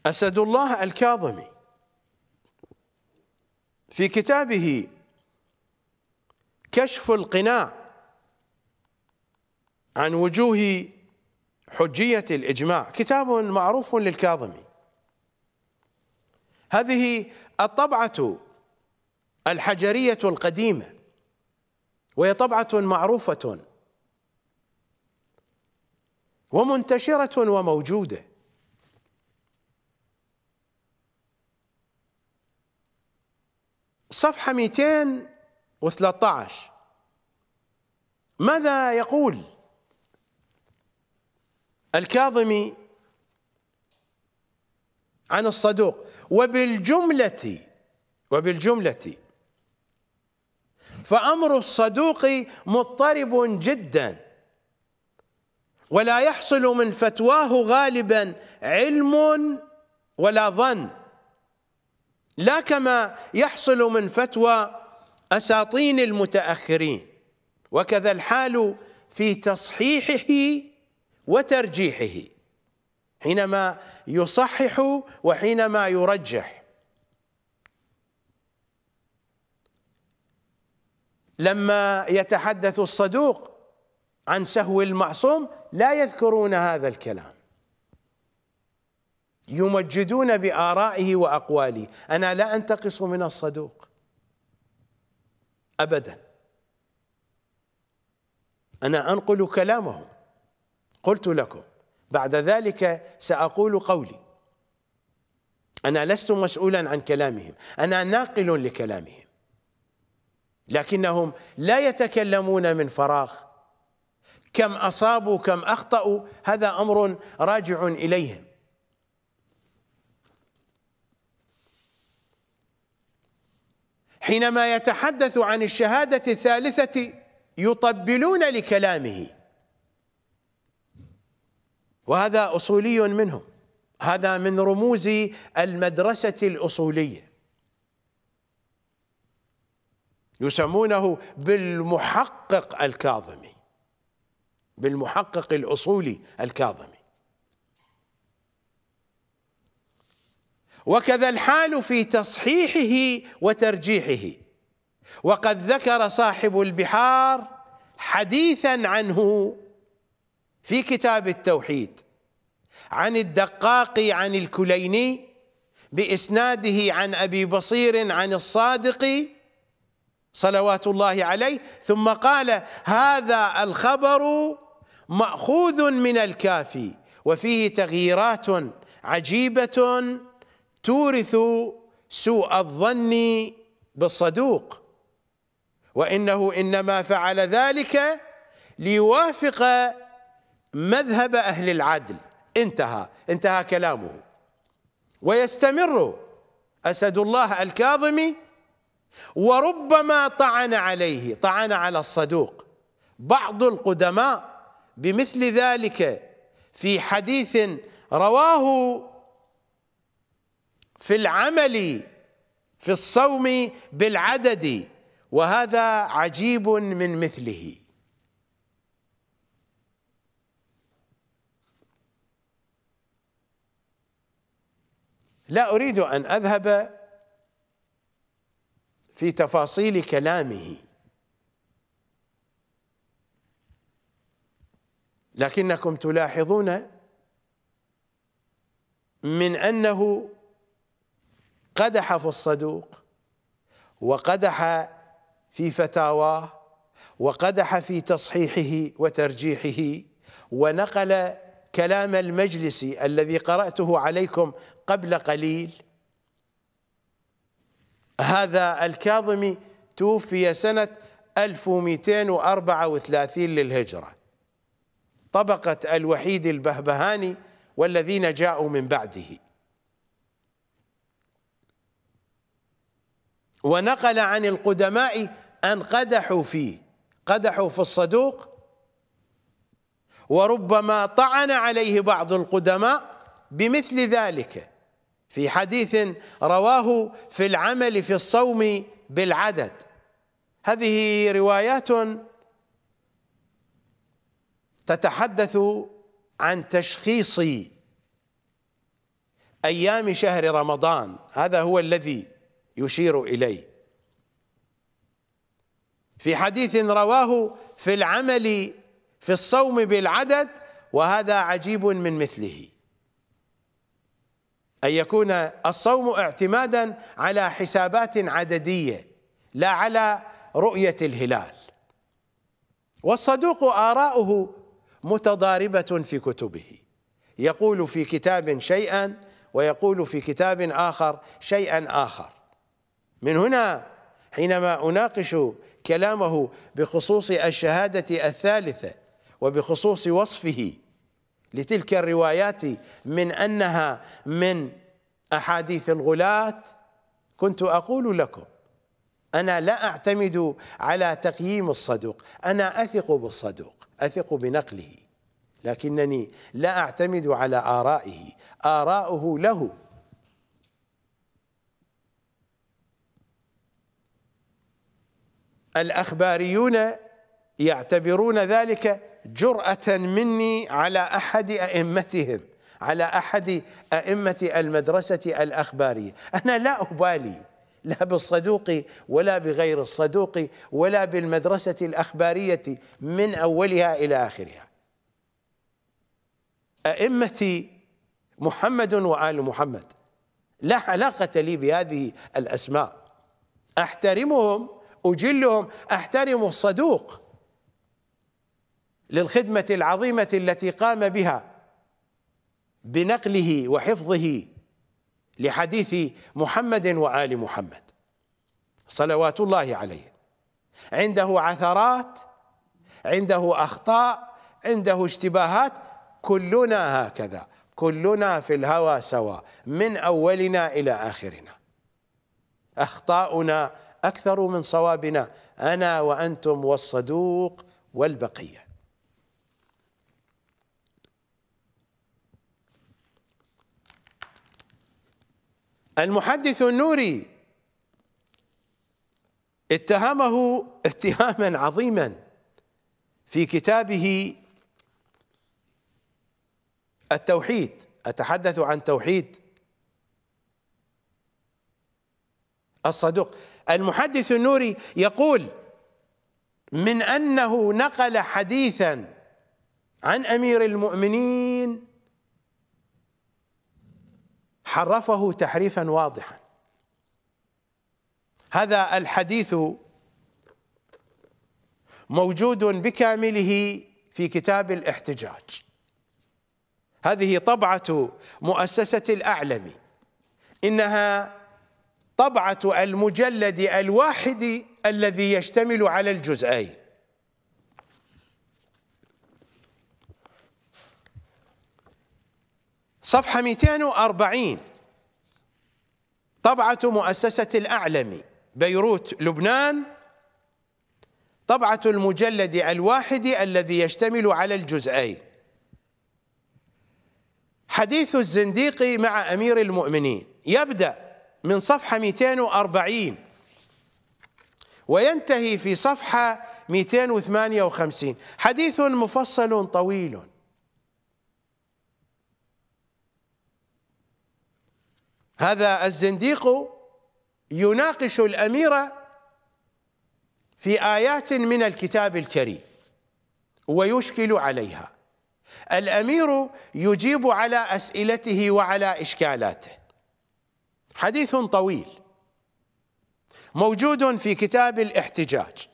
أسد الله الكاظمي في كتابه كشف القناع عن وجوه حجية الإجماع كتاب معروف للكاظمي هذه الطبعة الحجرية القديمة وهي طبعة معروفة ومنتشرة وموجودة صفحة 213 ماذا يقول الكاظمي عن الصدوق وبالجملة وبالجملة فأمر الصدوق مضطرب جدا ولا يحصل من فتواه غالبا علم ولا ظن لا كما يحصل من فتوى اساطين المتاخرين وكذا الحال في تصحيحه وترجيحه حينما يصحح وحينما يرجح لما يتحدث الصدوق عن سهو المعصوم لا يذكرون هذا الكلام يمجدون بآرائه وأقواله أنا لا أنتقص من الصدوق أبدا أنا أنقل كلامه قلت لكم بعد ذلك سأقول قولي أنا لست مسؤولا عن كلامهم أنا ناقل لكلامهم لكنهم لا يتكلمون من فراغ كم أصابوا كم أخطأوا هذا أمر راجع إليهم حينما يتحدث عن الشهادة الثالثة يطبلون لكلامه وهذا أصولي منهم هذا من رموز المدرسة الأصولية يسمونه بالمحقق الكاظمي بالمحقق الأصولي الكاظمي وكذا الحال في تصحيحه وترجيحه وقد ذكر صاحب البحار حديثا عنه في كتاب التوحيد عن الدقاق عن الكليني باسناده عن ابي بصير عن الصادق صلوات الله عليه ثم قال هذا الخبر ماخوذ من الكافي وفيه تغييرات عجيبه تورث سوء الظن بالصدوق وانه انما فعل ذلك ليوافق مذهب اهل العدل انتهى انتهى كلامه ويستمر اسد الله الكاظمي وربما طعن عليه طعن على الصدوق بعض القدماء بمثل ذلك في حديث رواه في العمل في الصوم بالعدد وهذا عجيب من مثله لا اريد ان اذهب في تفاصيل كلامه لكنكم تلاحظون من انه قدح في الصدوق وقدح في فتاواه وقدح في تصحيحه وترجيحه ونقل كلام المجلس الذي قرأته عليكم قبل قليل هذا الكاظمي توفي سنة 1234 للهجرة طبقة الوحيد البهبهاني والذين جاءوا من بعده ونقل عن القدماء أن قدحوا فيه قدحوا في الصدوق وربما طعن عليه بعض القدماء بمثل ذلك في حديث رواه في العمل في الصوم بالعدد هذه روايات تتحدث عن تشخيص أيام شهر رمضان هذا هو الذي يشير اليه في حديث رواه في العمل في الصوم بالعدد وهذا عجيب من مثله ان يكون الصوم اعتمادا على حسابات عدديه لا على رؤيه الهلال والصدوق اراؤه متضاربه في كتبه يقول في كتاب شيئا ويقول في كتاب اخر شيئا اخر من هنا حينما أناقش كلامه بخصوص الشهادة الثالثة وبخصوص وصفه لتلك الروايات من أنها من أحاديث الغلاة كنت أقول لكم أنا لا أعتمد على تقييم الصدوق أنا أثق بالصدوق أثق بنقله لكنني لا أعتمد على آرائه آراؤه له الأخباريون يعتبرون ذلك جرأة مني على أحد أئمتهم على أحد أئمة المدرسة الأخبارية أنا لا أبالي لا بالصدوق ولا بغير الصدوق ولا بالمدرسة الأخبارية من أولها إلى آخرها ائمتي محمد وآل محمد لا علاقة لي بهذه الأسماء أحترمهم أجلهم أحترم الصدوق للخدمة العظيمة التي قام بها بنقله وحفظه لحديث محمد وآل محمد صلوات الله عليه عنده عثرات عنده أخطاء عنده اشتباهات كلنا هكذا كلنا في الهوى سوا من أولنا إلى آخرنا أخطاؤنا أكثر من صوابنا أنا وأنتم والصدوق والبقية المحدث النوري اتهمه اتهاما عظيما في كتابه التوحيد أتحدث عن توحيد الصدوق المحدث النوري يقول من انه نقل حديثا عن امير المؤمنين حرفه تحريفا واضحا هذا الحديث موجود بكامله في كتاب الاحتجاج هذه طبعة مؤسسة الاعلم إنها طبعة المجلد الواحد الذي يشتمل على الجزئين صفحة 240 طبعة مؤسسة الأعلم بيروت لبنان طبعة المجلد الواحد الذي يشتمل على الجزئين حديث الزنديق مع أمير المؤمنين يبدأ من صفحة 240 وينتهي في صفحة 258 حديث مفصل طويل هذا الزنديق يناقش الأميرة في آيات من الكتاب الكريم ويشكل عليها الأمير يجيب على أسئلته وعلى إشكالاته حديث طويل موجود في كتاب الاحتجاج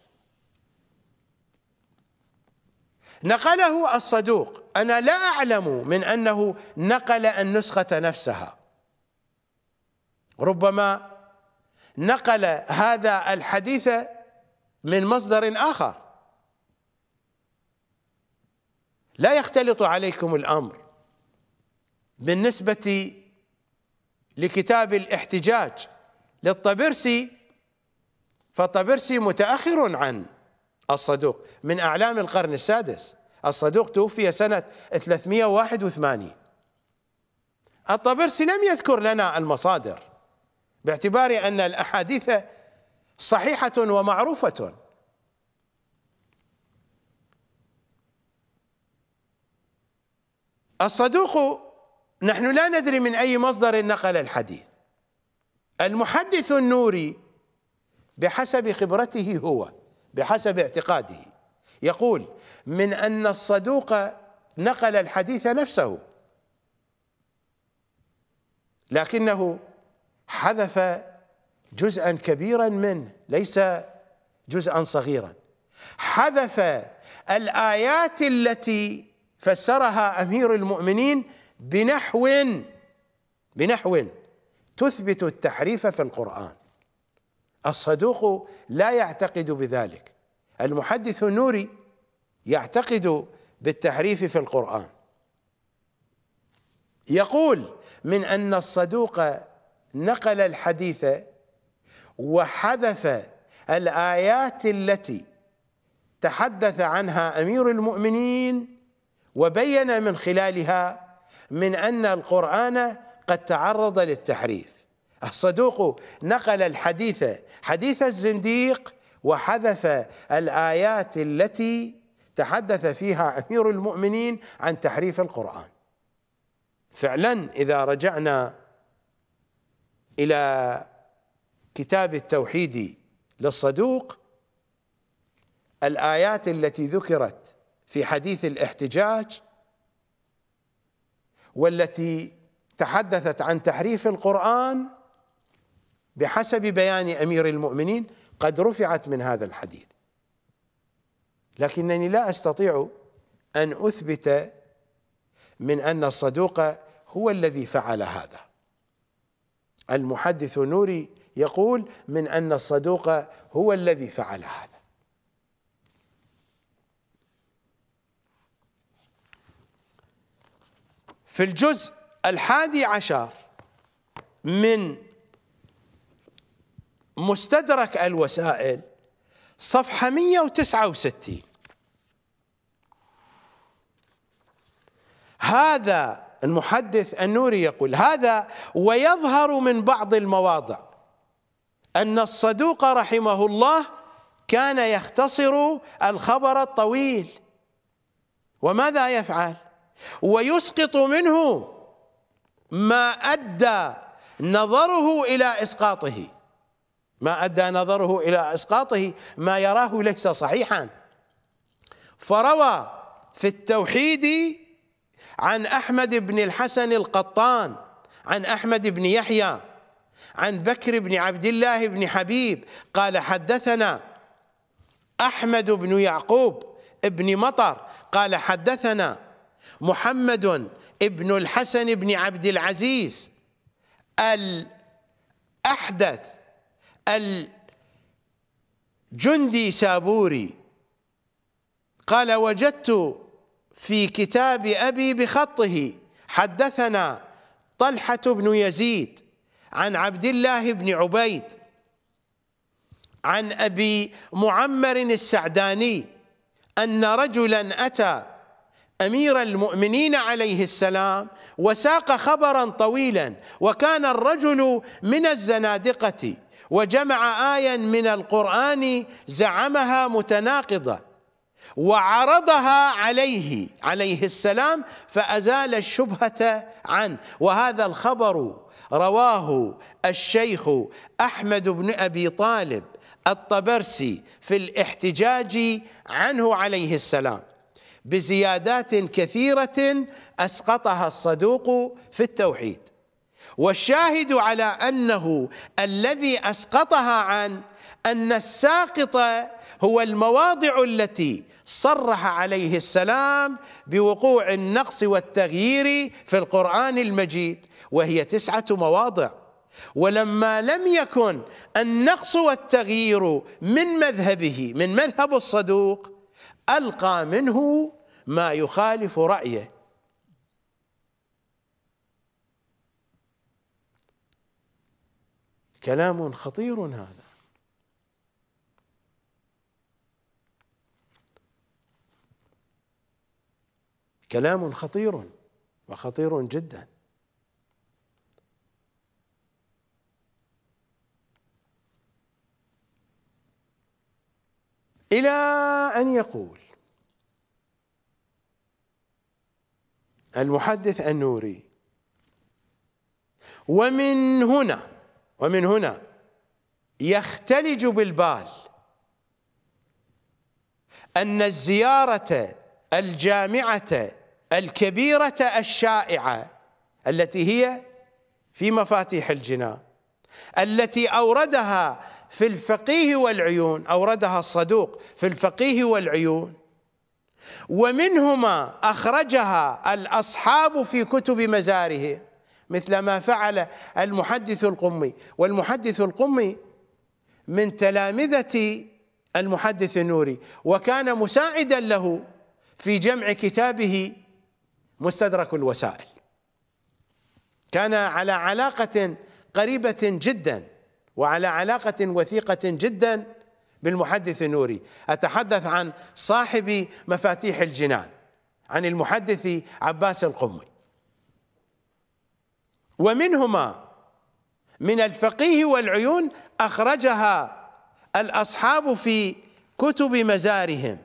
نقله الصدوق انا لا اعلم من انه نقل النسخه نفسها ربما نقل هذا الحديث من مصدر اخر لا يختلط عليكم الامر بالنسبه لكتاب الاحتجاج للطبرسي فالطبرسي متأخر عن الصدوق من أعلام القرن السادس الصدوق توفي سنة 381 الطبرسي لم يذكر لنا المصادر باعتبار أن الأحاديث صحيحة ومعروفة الصدوق نحن لا ندري من أي مصدر نقل الحديث المحدث النوري بحسب خبرته هو بحسب اعتقاده يقول من أن الصدوق نقل الحديث نفسه لكنه حذف جزءا كبيرا منه ليس جزءا صغيرا حذف الآيات التي فسرها أمير المؤمنين بنحو بنحو تثبت التحريف في القرآن الصدوق لا يعتقد بذلك المحدث النوري يعتقد بالتحريف في القرآن يقول من أن الصدوق نقل الحديث وحذف الآيات التي تحدث عنها أمير المؤمنين وبين من خلالها من أن القرآن قد تعرض للتحريف الصدوق نقل الحديث حديث الزنديق وحذف الآيات التي تحدث فيها أمير المؤمنين عن تحريف القرآن فعلا إذا رجعنا إلى كتاب التوحيد للصدوق الآيات التي ذكرت في حديث الاحتجاج والتي تحدثت عن تحريف القرآن بحسب بيان أمير المؤمنين قد رفعت من هذا الحديث لكنني لا أستطيع أن أثبت من أن الصدوق هو الذي فعل هذا المحدث نوري يقول من أن الصدوق هو الذي فعل هذا في الجزء الحادي عشر من مستدرك الوسائل صفحة 169 هذا المحدث النوري يقول هذا ويظهر من بعض المواضع أن الصدوق رحمه الله كان يختصر الخبر الطويل وماذا يفعل ويسقط منه ما أدى نظره إلى إسقاطه ما أدى نظره إلى إسقاطه ما يراه ليس صحيحا فروى في التوحيد عن أحمد بن الحسن القطان عن أحمد بن يحيى عن بكر بن عبد الله بن حبيب قال حدثنا أحمد بن يعقوب بن مطر قال حدثنا محمد ابن الحسن بن عبد العزيز الأحدث الجندي سابوري قال وجدت في كتاب أبي بخطه حدثنا طلحة بن يزيد عن عبد الله بن عبيد عن أبي معمر السعداني أن رجلا أتى امير المؤمنين عليه السلام وساق خبرا طويلا وكان الرجل من الزنادقه وجمع ايا من القران زعمها متناقضه وعرضها عليه عليه السلام فازال الشبهه عنه وهذا الخبر رواه الشيخ احمد بن ابي طالب الطبرسي في الاحتجاج عنه عليه السلام بزيادات كثيرة أسقطها الصدوق في التوحيد والشاهد على أنه الذي أسقطها عن أن الساقط هو المواضع التي صرح عليه السلام بوقوع النقص والتغيير في القرآن المجيد وهي تسعة مواضع ولما لم يكن النقص والتغيير من مذهبه من مذهب الصدوق ألقى منه ما يخالف رأيه كلام خطير هذا كلام خطير وخطير جدا إلى أن يقول المحدث النوري ومن هنا ومن هنا يختلج بالبال أن الزيارة الجامعة الكبيرة الشائعة التي هي في مفاتيح الجنان التي أوردها في الفقيه والعيون أوردها الصدوق في الفقيه والعيون ومنهما أخرجها الأصحاب في كتب مزارهم مثل ما فعل المحدث القمي والمحدث القمي من تلامذة المحدث النوري وكان مساعدا له في جمع كتابه مستدرك الوسائل كان على علاقة قريبة جداً وعلى علاقة وثيقة جدا بالمحدث النوري أتحدث عن صاحب مفاتيح الجنان عن المحدث عباس القمي ومنهما من الفقيه والعيون أخرجها الأصحاب في كتب مزارهم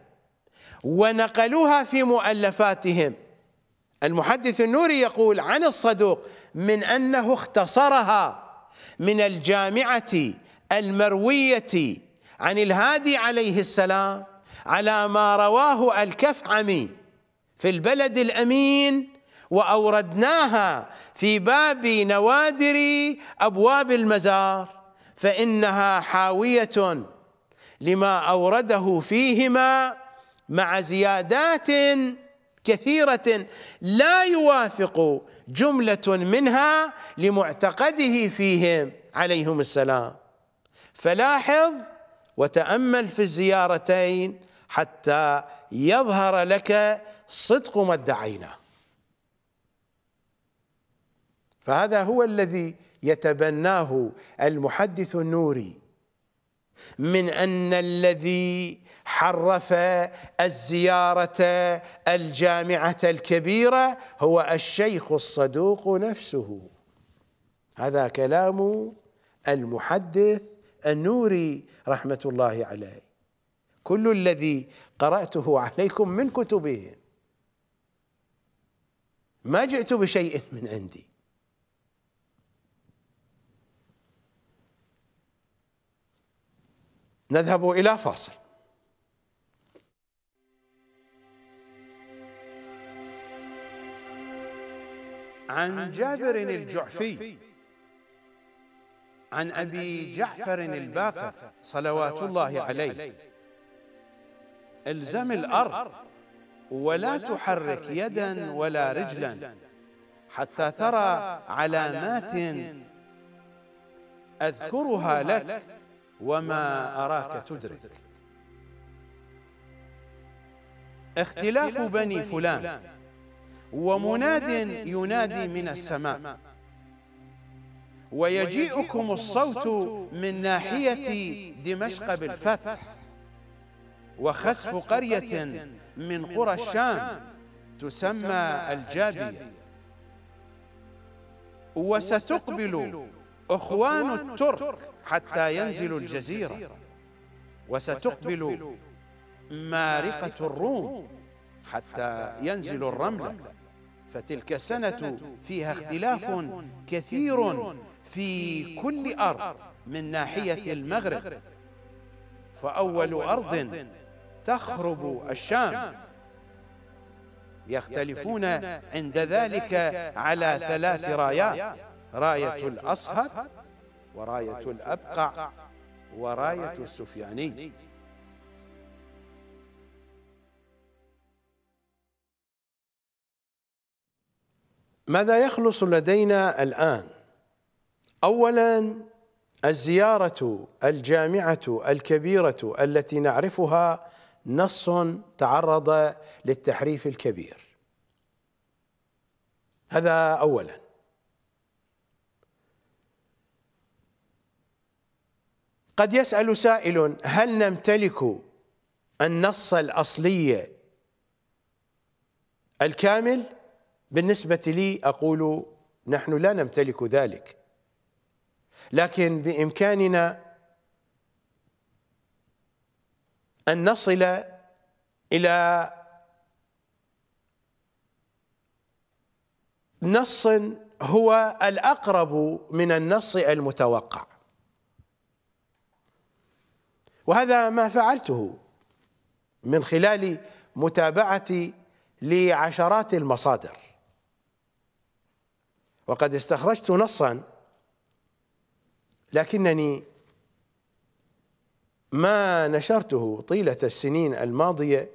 ونقلوها في مؤلفاتهم المحدث النوري يقول عن الصدوق من أنه اختصرها من الجامعة المروية عن الهادي عليه السلام على ما رواه الكفعمي في البلد الأمين وأوردناها في باب نوادر أبواب المزار فإنها حاوية لما أورده فيهما مع زيادات كثيرة لا يوافق جملة منها لمعتقده فيهم عليهم السلام فلاحظ وتأمل في الزيارتين حتى يظهر لك صدق ما ادعيناه فهذا هو الذي يتبناه المحدث النوري من أن الذي حرف الزيارة الجامعة الكبيرة هو الشيخ الصدوق نفسه هذا كلام المحدث النوري رحمة الله عليه كل الذي قرأته عليكم من كتبهم ما جئت بشيء من عندي نذهب إلى فاصل عن جابر الجعفي عن أبي جعفر الباقر صلوات الله عليه الزم الأرض ولا تحرك يدا ولا رجلا حتى ترى علامات أذكرها لك وما أراك تدرك اختلاف بني فلان ومناد ينادي من السماء ويجيئكم الصوت من ناحية دمشق بالفتح وخسف قرية من قرى الشام تسمى الجابية وستقبل أخوان الترك حتى ينزلوا الجزيرة وستقبل مارقة الروم حتى ينزل الرملة فتلك السنة فيها اختلاف كثير في كل أرض من ناحية المغرب فأول أرض تخرب الشام يختلفون عند ذلك على ثلاث رايات راية الأصهب وراية الأبقع وراية السفياني ماذا يخلص لدينا الآن؟ أولا الزيارة الجامعة الكبيرة التي نعرفها نص تعرض للتحريف الكبير هذا أولا قد يسأل سائل هل نمتلك النص الأصلي الكامل؟ بالنسبة لي أقول نحن لا نمتلك ذلك لكن بإمكاننا أن نصل إلى نص هو الأقرب من النص المتوقع وهذا ما فعلته من خلال متابعتي لعشرات المصادر وقد استخرجت نصا لكنني ما نشرته طيلة السنين الماضية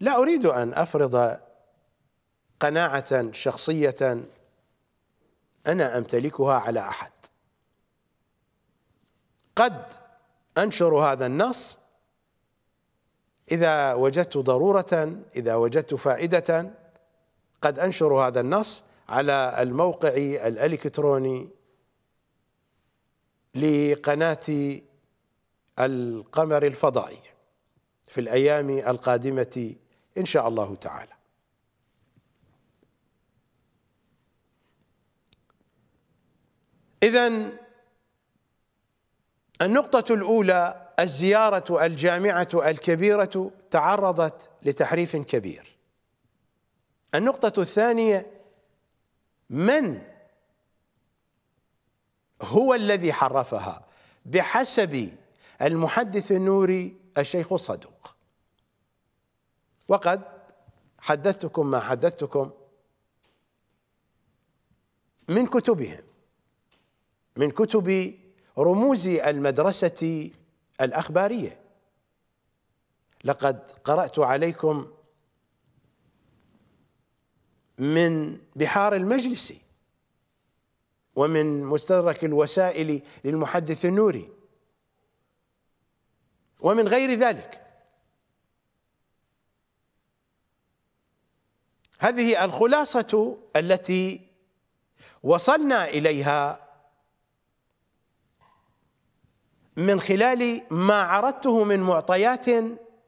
لا أريد أن أفرض قناعة شخصية أنا أمتلكها على أحد قد أنشر هذا النص إذا وجدت ضرورة إذا وجدت فائدة قد أنشر هذا النص على الموقع الإلكتروني لقناة القمر الفضائي في الأيام القادمة إن شاء الله تعالى إذا النقطة الأولى الزيارة الجامعة الكبيرة تعرضت لتحريف كبير النقطة الثانية من هو الذي حرفها بحسب المحدث النوري الشيخ الصدوق وقد حدثتكم ما حدثتكم من كتبهم من كتب رموز المدرسة الأخبارية لقد قرأت عليكم من بحار المجلس ومن مستدرك الوسائل للمحدث النوري ومن غير ذلك هذه الخلاصة التي وصلنا إليها من خلال ما عرضته من معطيات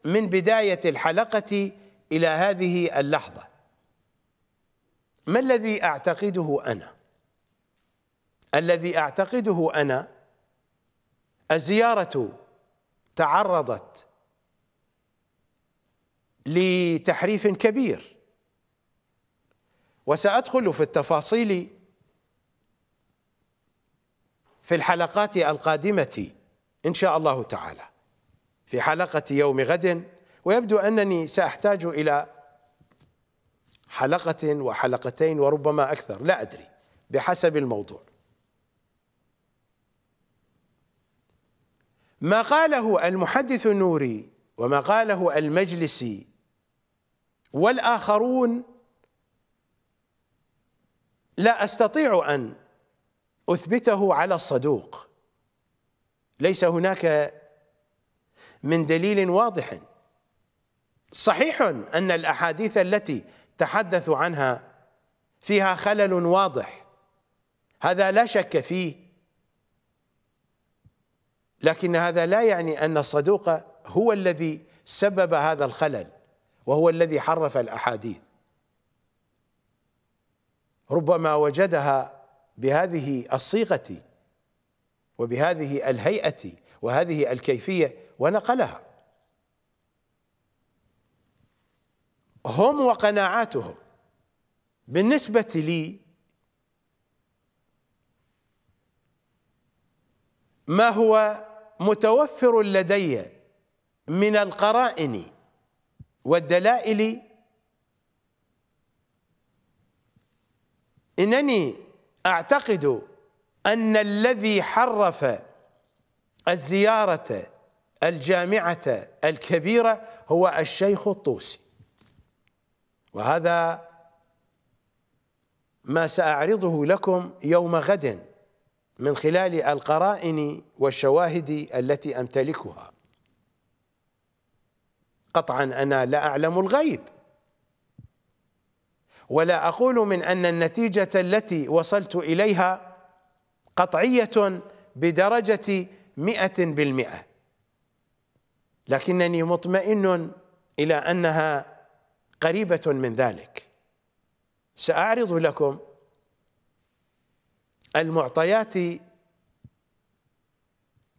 من بداية الحلقة إلى هذه اللحظة ما الذي أعتقده أنا الذي أعتقده أنا الزيارة تعرضت لتحريف كبير وسأدخل في التفاصيل في الحلقات القادمة إن شاء الله تعالى في حلقة يوم غد ويبدو أنني سأحتاج إلى حلقة وحلقتين وربما أكثر لا أدري بحسب الموضوع ما قاله المحدث النوري وما قاله المجلسي والآخرون لا أستطيع أن أثبته على الصدوق ليس هناك من دليل واضح صحيح أن الأحاديث التي تحدثوا عنها فيها خلل واضح هذا لا شك فيه لكن هذا لا يعني أن الصدوق هو الذي سبب هذا الخلل وهو الذي حرف الأحاديث ربما وجدها بهذه الصيغة وبهذه الهيئة وهذه الكيفية ونقلها هم وقناعاتهم بالنسبة لي ما هو متوفر لدي من القرائن والدلائل انني اعتقد ان الذي حرف الزياره الجامعه الكبيره هو الشيخ الطوسي وهذا ما سأعرضه لكم يوم غد من خلال القرائن والشواهد التي أمتلكها قطعا أنا لا أعلم الغيب ولا أقول من أن النتيجة التي وصلت إليها قطعية بدرجة مئة بالمئة لكنني مطمئن إلى أنها قريبة من ذلك سأعرض لكم المعطيات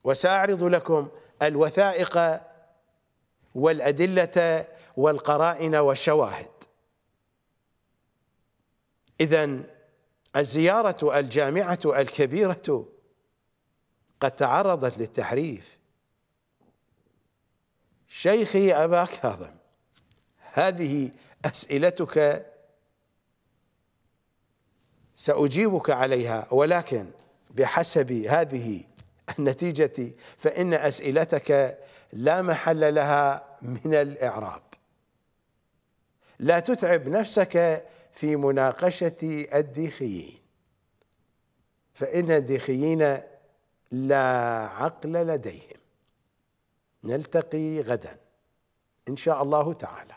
وسأعرض لكم الوثائق والأدلة والقرائن والشواهد إذا الزيارة الجامعة الكبيرة قد تعرضت للتحريف شيخي أبا كاظم هذه أسئلتك سأجيبك عليها ولكن بحسب هذه النتيجة فإن أسئلتك لا محل لها من الإعراب لا تتعب نفسك في مناقشة الديخيين فإن الديخيين لا عقل لديهم نلتقي غدا إن شاء الله تعالى